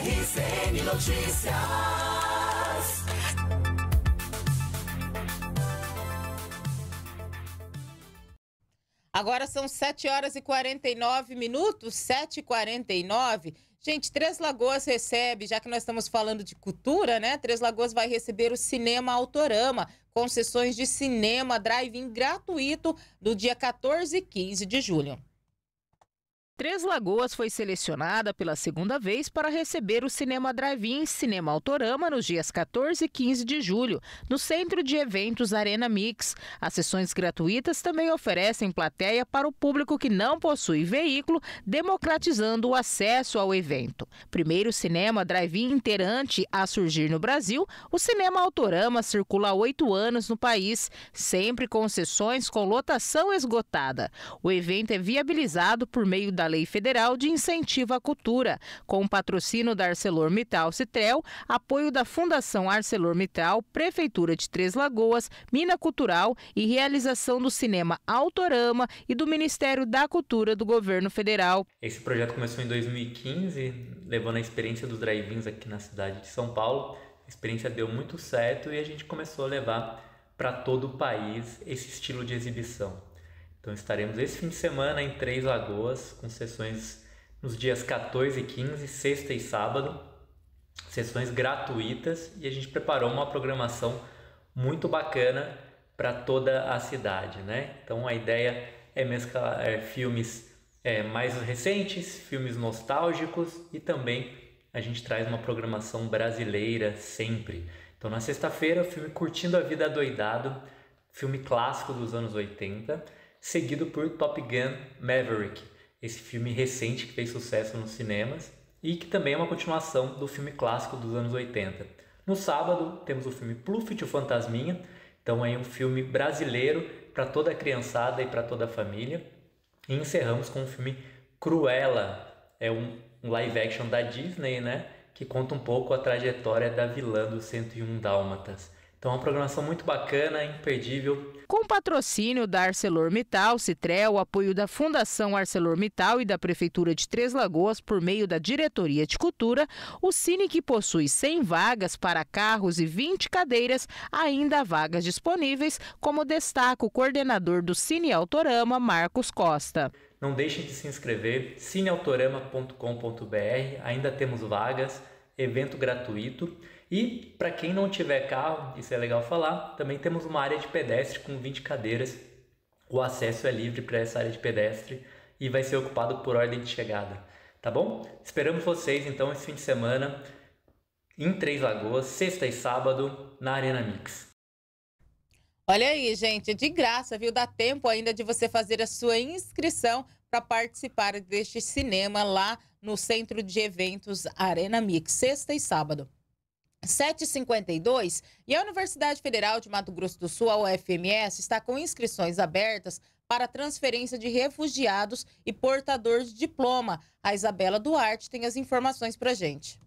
RCN Notícias. Agora são 7 horas e 49 minutos, 7 e 49 Gente, Três Lagoas recebe, já que nós estamos falando de cultura, né? Três Lagoas vai receber o Cinema Autorama, com sessões de cinema drive-in gratuito no dia 14 e 15 de julho. Três Lagoas foi selecionada pela segunda vez para receber o Cinema Drive-In Cinema Autorama nos dias 14 e 15 de julho, no Centro de Eventos Arena Mix. As sessões gratuitas também oferecem plateia para o público que não possui veículo, democratizando o acesso ao evento. Primeiro cinema drive-in inteirante a surgir no Brasil, o Cinema Autorama circula há oito anos no país, sempre com sessões com lotação esgotada. O evento é viabilizado por meio da da Lei Federal de Incentivo à Cultura, com patrocínio da ArcelorMittal Citrel, apoio da Fundação ArcelorMittal, Prefeitura de Três Lagoas, Mina Cultural e realização do cinema Autorama e do Ministério da Cultura do Governo Federal. Esse projeto começou em 2015, levando a experiência dos drive-ins aqui na cidade de São Paulo. A experiência deu muito certo e a gente começou a levar para todo o país esse estilo de exibição. Então estaremos esse fim de semana em Três Lagoas, com sessões nos dias 14 e 15, sexta e sábado, sessões gratuitas e a gente preparou uma programação muito bacana para toda a cidade, né? Então a ideia é mesclar é, filmes é, mais recentes, filmes nostálgicos e também a gente traz uma programação brasileira sempre. Então na sexta-feira, o filme Curtindo a Vida Doidado, filme clássico dos anos 80 seguido por Top Gun Maverick, esse filme recente que fez sucesso nos cinemas e que também é uma continuação do filme clássico dos anos 80. No sábado temos o filme Pluffy o Fantasminha, então é um filme brasileiro para toda a criançada e para toda a família. E encerramos com o filme Cruella, é um, live action da Disney, né? Que conta um pouco a trajetória da vilã dos 101 Dálmatas. Então é uma programação muito bacana, imperdível. Com patrocínio da ArcelorMittal, Citrel, o apoio da Fundação ArcelorMittal e da Prefeitura de Três Lagoas por meio da Diretoria de Cultura, o Cine que possui 100 vagas para carros e 20 cadeiras, ainda há vagas disponíveis, como destaca o coordenador do Cine Autorama, Marcos Costa. Não deixem de se inscrever, cineautorama.com.br, ainda temos vagas, evento gratuito. E para quem não tiver carro, isso é legal falar, também temos uma área de pedestre com 20 cadeiras. O acesso é livre para essa área de pedestre e vai ser ocupado por ordem de chegada, tá bom? Esperamos vocês então esse fim de semana em Três Lagoas, sexta e sábado, na Arena Mix. Olha aí, gente, de graça, viu? Dá tempo ainda de você fazer a sua inscrição para participar deste cinema lá no Centro de Eventos Arena Mix, sexta e sábado. 752 e a Universidade Federal de Mato Grosso do Sul, a UFMS, está com inscrições abertas para transferência de refugiados e portadores de diploma. A Isabela Duarte tem as informações para a gente.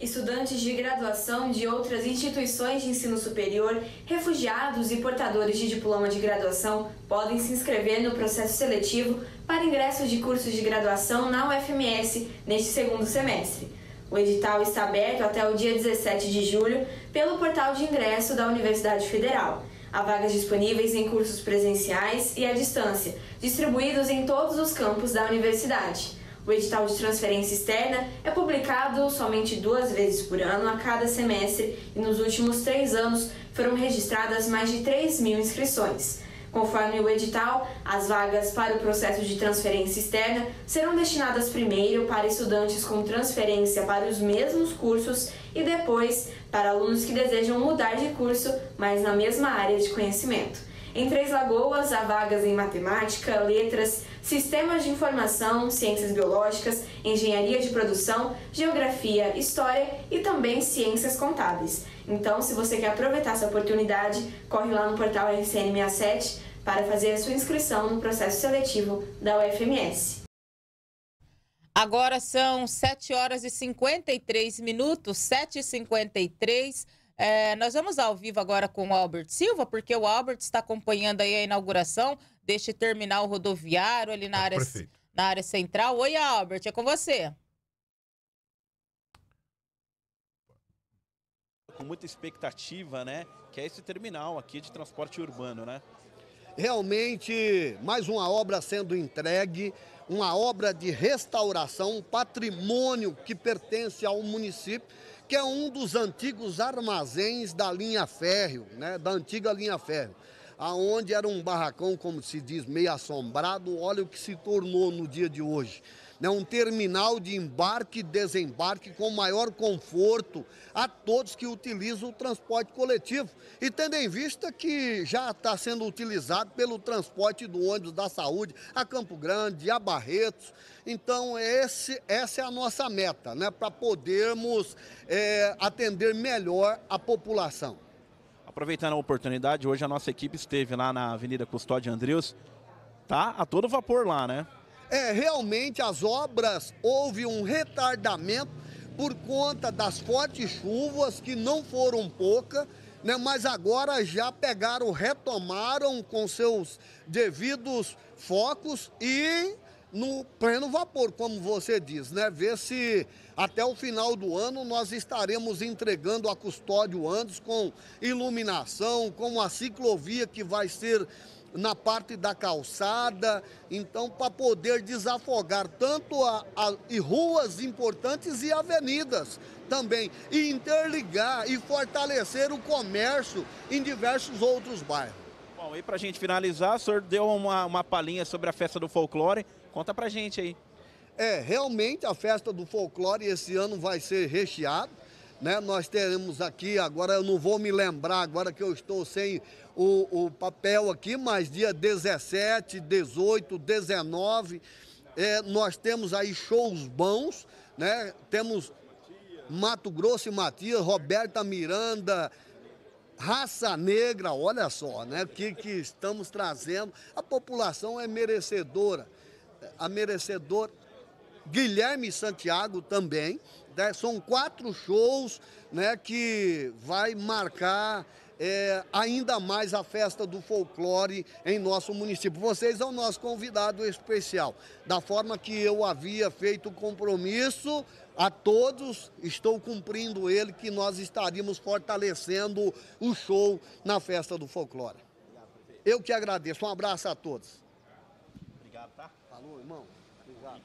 Estudantes de graduação de outras instituições de ensino superior, refugiados e portadores de diploma de graduação podem se inscrever no processo seletivo para ingressos de cursos de graduação na UFMS neste segundo semestre. O edital está aberto até o dia 17 de julho pelo portal de ingresso da Universidade Federal. Há vagas disponíveis em cursos presenciais e à distância, distribuídos em todos os campos da universidade. O edital de transferência externa é publicado somente duas vezes por ano a cada semestre e nos últimos três anos foram registradas mais de 3 mil inscrições. Conforme o edital, as vagas para o processo de transferência externa serão destinadas primeiro para estudantes com transferência para os mesmos cursos e depois para alunos que desejam mudar de curso, mas na mesma área de conhecimento. Em Três Lagoas, há vagas em matemática, letras, sistemas de informação, ciências biológicas, engenharia de produção, geografia, história e também ciências contábeis. Então, se você quer aproveitar essa oportunidade, corre lá no portal RCN67 para fazer a sua inscrição no processo seletivo da UFMS. Agora são 7 horas e 53 minutos, 7h53. É, nós vamos ao vivo agora com o Albert Silva, porque o Albert está acompanhando aí a inauguração deste terminal rodoviário ali na, é área, na área central. Oi, Albert, é com você. Com muita expectativa, né? Que é esse terminal aqui de transporte urbano, né? Realmente, mais uma obra sendo entregue, uma obra de restauração, um patrimônio que pertence ao município que é um dos antigos armazéns da linha férreo, né, da antiga linha férreo, aonde era um barracão, como se diz, meio assombrado, olha o que se tornou no dia de hoje. Né, um terminal de embarque e desembarque com maior conforto a todos que utilizam o transporte coletivo. E tendo em vista que já está sendo utilizado pelo transporte do ônibus da saúde a Campo Grande, a Barretos, então, esse, essa é a nossa meta, né? para podermos é, atender melhor a população. Aproveitando a oportunidade, hoje a nossa equipe esteve lá na Avenida Custódio Andrius. Tá a todo vapor lá, né? É, realmente as obras houve um retardamento por conta das fortes chuvas, que não foram poucas, né, mas agora já pegaram, retomaram com seus devidos focos e no pleno vapor, como você diz, né? Ver se até o final do ano nós estaremos entregando a Custódio antes com iluminação, com a ciclovia que vai ser na parte da calçada, então para poder desafogar tanto a, a, ruas importantes e avenidas também, e interligar e fortalecer o comércio em diversos outros bairros. Bom, e para a gente finalizar, o senhor deu uma, uma palhinha sobre a festa do folclore, Conta pra gente aí. É, realmente a festa do folclore esse ano vai ser recheada. Né? Nós teremos aqui, agora eu não vou me lembrar, agora que eu estou sem o, o papel aqui, mas dia 17, 18, 19, é, nós temos aí shows bons, né? Temos Mato Grosso e Matias, Roberta Miranda, Raça Negra, olha só, né? O que, que estamos trazendo. A população é merecedora a merecedor Guilherme Santiago também. Né? São quatro shows né, que vai marcar é, ainda mais a festa do folclore em nosso município. Vocês são nosso convidado especial. Da forma que eu havia feito o compromisso a todos, estou cumprindo ele, que nós estaríamos fortalecendo o show na festa do folclore. Eu que agradeço. Um abraço a todos. Alô, irmão. Obrigado.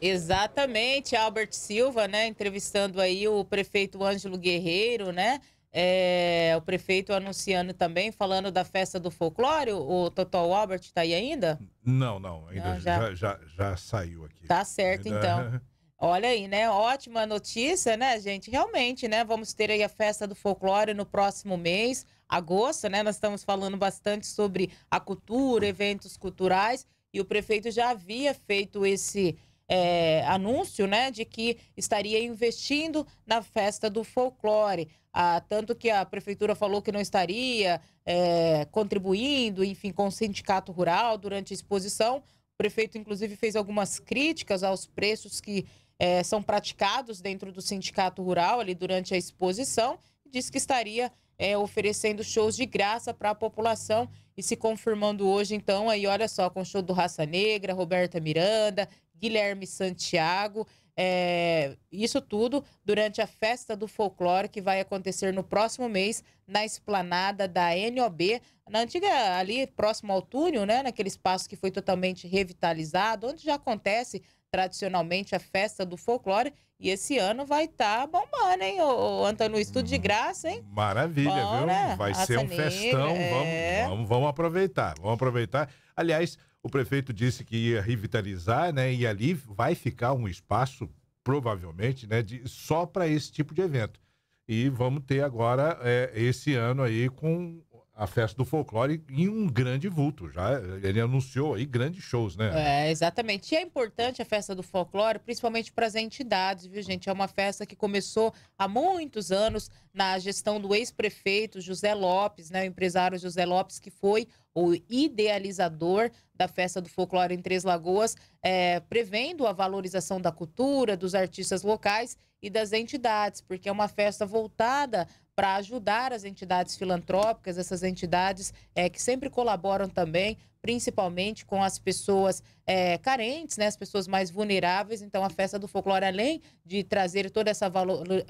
Exatamente, Albert Silva, né, entrevistando aí o prefeito Ângelo Guerreiro, né, é, o prefeito anunciando também, falando da festa do folclore, o Totó Albert está aí ainda? Não, não, ainda não, já... Já, já, já, saiu aqui. Tá certo, ainda... então. Olha aí, né? Ótima notícia, né, gente? Realmente, né? Vamos ter aí a festa do folclore no próximo mês, agosto, né? Nós estamos falando bastante sobre a cultura, eventos culturais. E o prefeito já havia feito esse é, anúncio né, de que estaria investindo na festa do folclore. Ah, tanto que a prefeitura falou que não estaria é, contribuindo, enfim, com o sindicato rural durante a exposição. O prefeito, inclusive, fez algumas críticas aos preços que é, são praticados dentro do sindicato rural ali durante a exposição. Disse que estaria é, oferecendo shows de graça para a população e se confirmando hoje, então, aí olha só, com o show do Raça Negra, Roberta Miranda, Guilherme Santiago, é, isso tudo durante a Festa do Folclore que vai acontecer no próximo mês na esplanada da NOB, na antiga, ali próximo ao túnel, né, naquele espaço que foi totalmente revitalizado, onde já acontece tradicionalmente a festa do folclore. E esse ano vai estar tá bombando, hein, ô, Antônio estudo de hum, graça, hein? Maravilha, Bom, viu? Né? Vai Raça ser um Negra, festão. É... Vamos, vamos, vamos aproveitar. Vamos aproveitar. Aliás, o prefeito disse que ia revitalizar, né? E ali vai ficar um espaço, provavelmente, né? De, só para esse tipo de evento. E vamos ter agora é, esse ano aí com a festa do folclore em um grande vulto. Já ele anunciou aí grandes shows, né? É, exatamente. E é importante a festa do folclore, principalmente para as entidades, viu, gente? É uma festa que começou há muitos anos na gestão do ex-prefeito José Lopes, né? O empresário José Lopes, que foi o idealizador da festa do folclore em Três Lagoas, é, prevendo a valorização da cultura, dos artistas locais e das entidades, porque é uma festa voltada para ajudar as entidades filantrópicas, essas entidades é, que sempre colaboram também, principalmente com as pessoas é, carentes, né, as pessoas mais vulneráveis. Então, a Festa do Folclore, além de trazer toda essa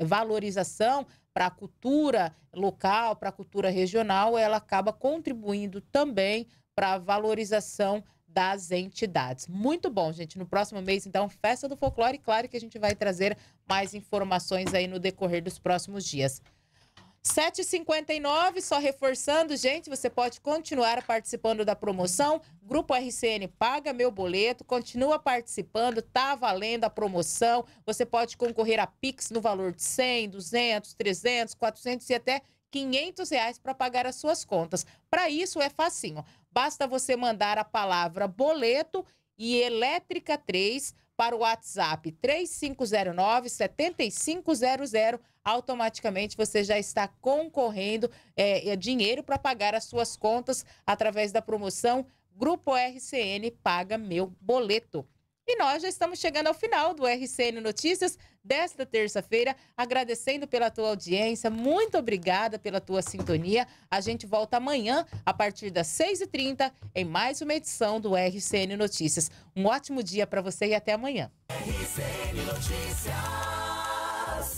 valorização para a cultura local, para a cultura regional, ela acaba contribuindo também para a valorização das entidades. Muito bom, gente. No próximo mês, então, Festa do Folclore. Claro que a gente vai trazer mais informações aí no decorrer dos próximos dias. 7 h só reforçando, gente, você pode continuar participando da promoção. Grupo RCN Paga Meu Boleto, continua participando, tá valendo a promoção. Você pode concorrer a Pix no valor de 100, 200, 300, 400 e até 500 reais para pagar as suas contas. Para isso é facinho, basta você mandar a palavra boleto e elétrica 3 para o WhatsApp 3509 7500 automaticamente você já está concorrendo é, é dinheiro para pagar as suas contas através da promoção Grupo RCN Paga Meu Boleto. E nós já estamos chegando ao final do RCN Notícias desta terça-feira, agradecendo pela tua audiência, muito obrigada pela tua sintonia. A gente volta amanhã, a partir das 6h30, em mais uma edição do RCN Notícias. Um ótimo dia para você e até amanhã. RCN Notícias.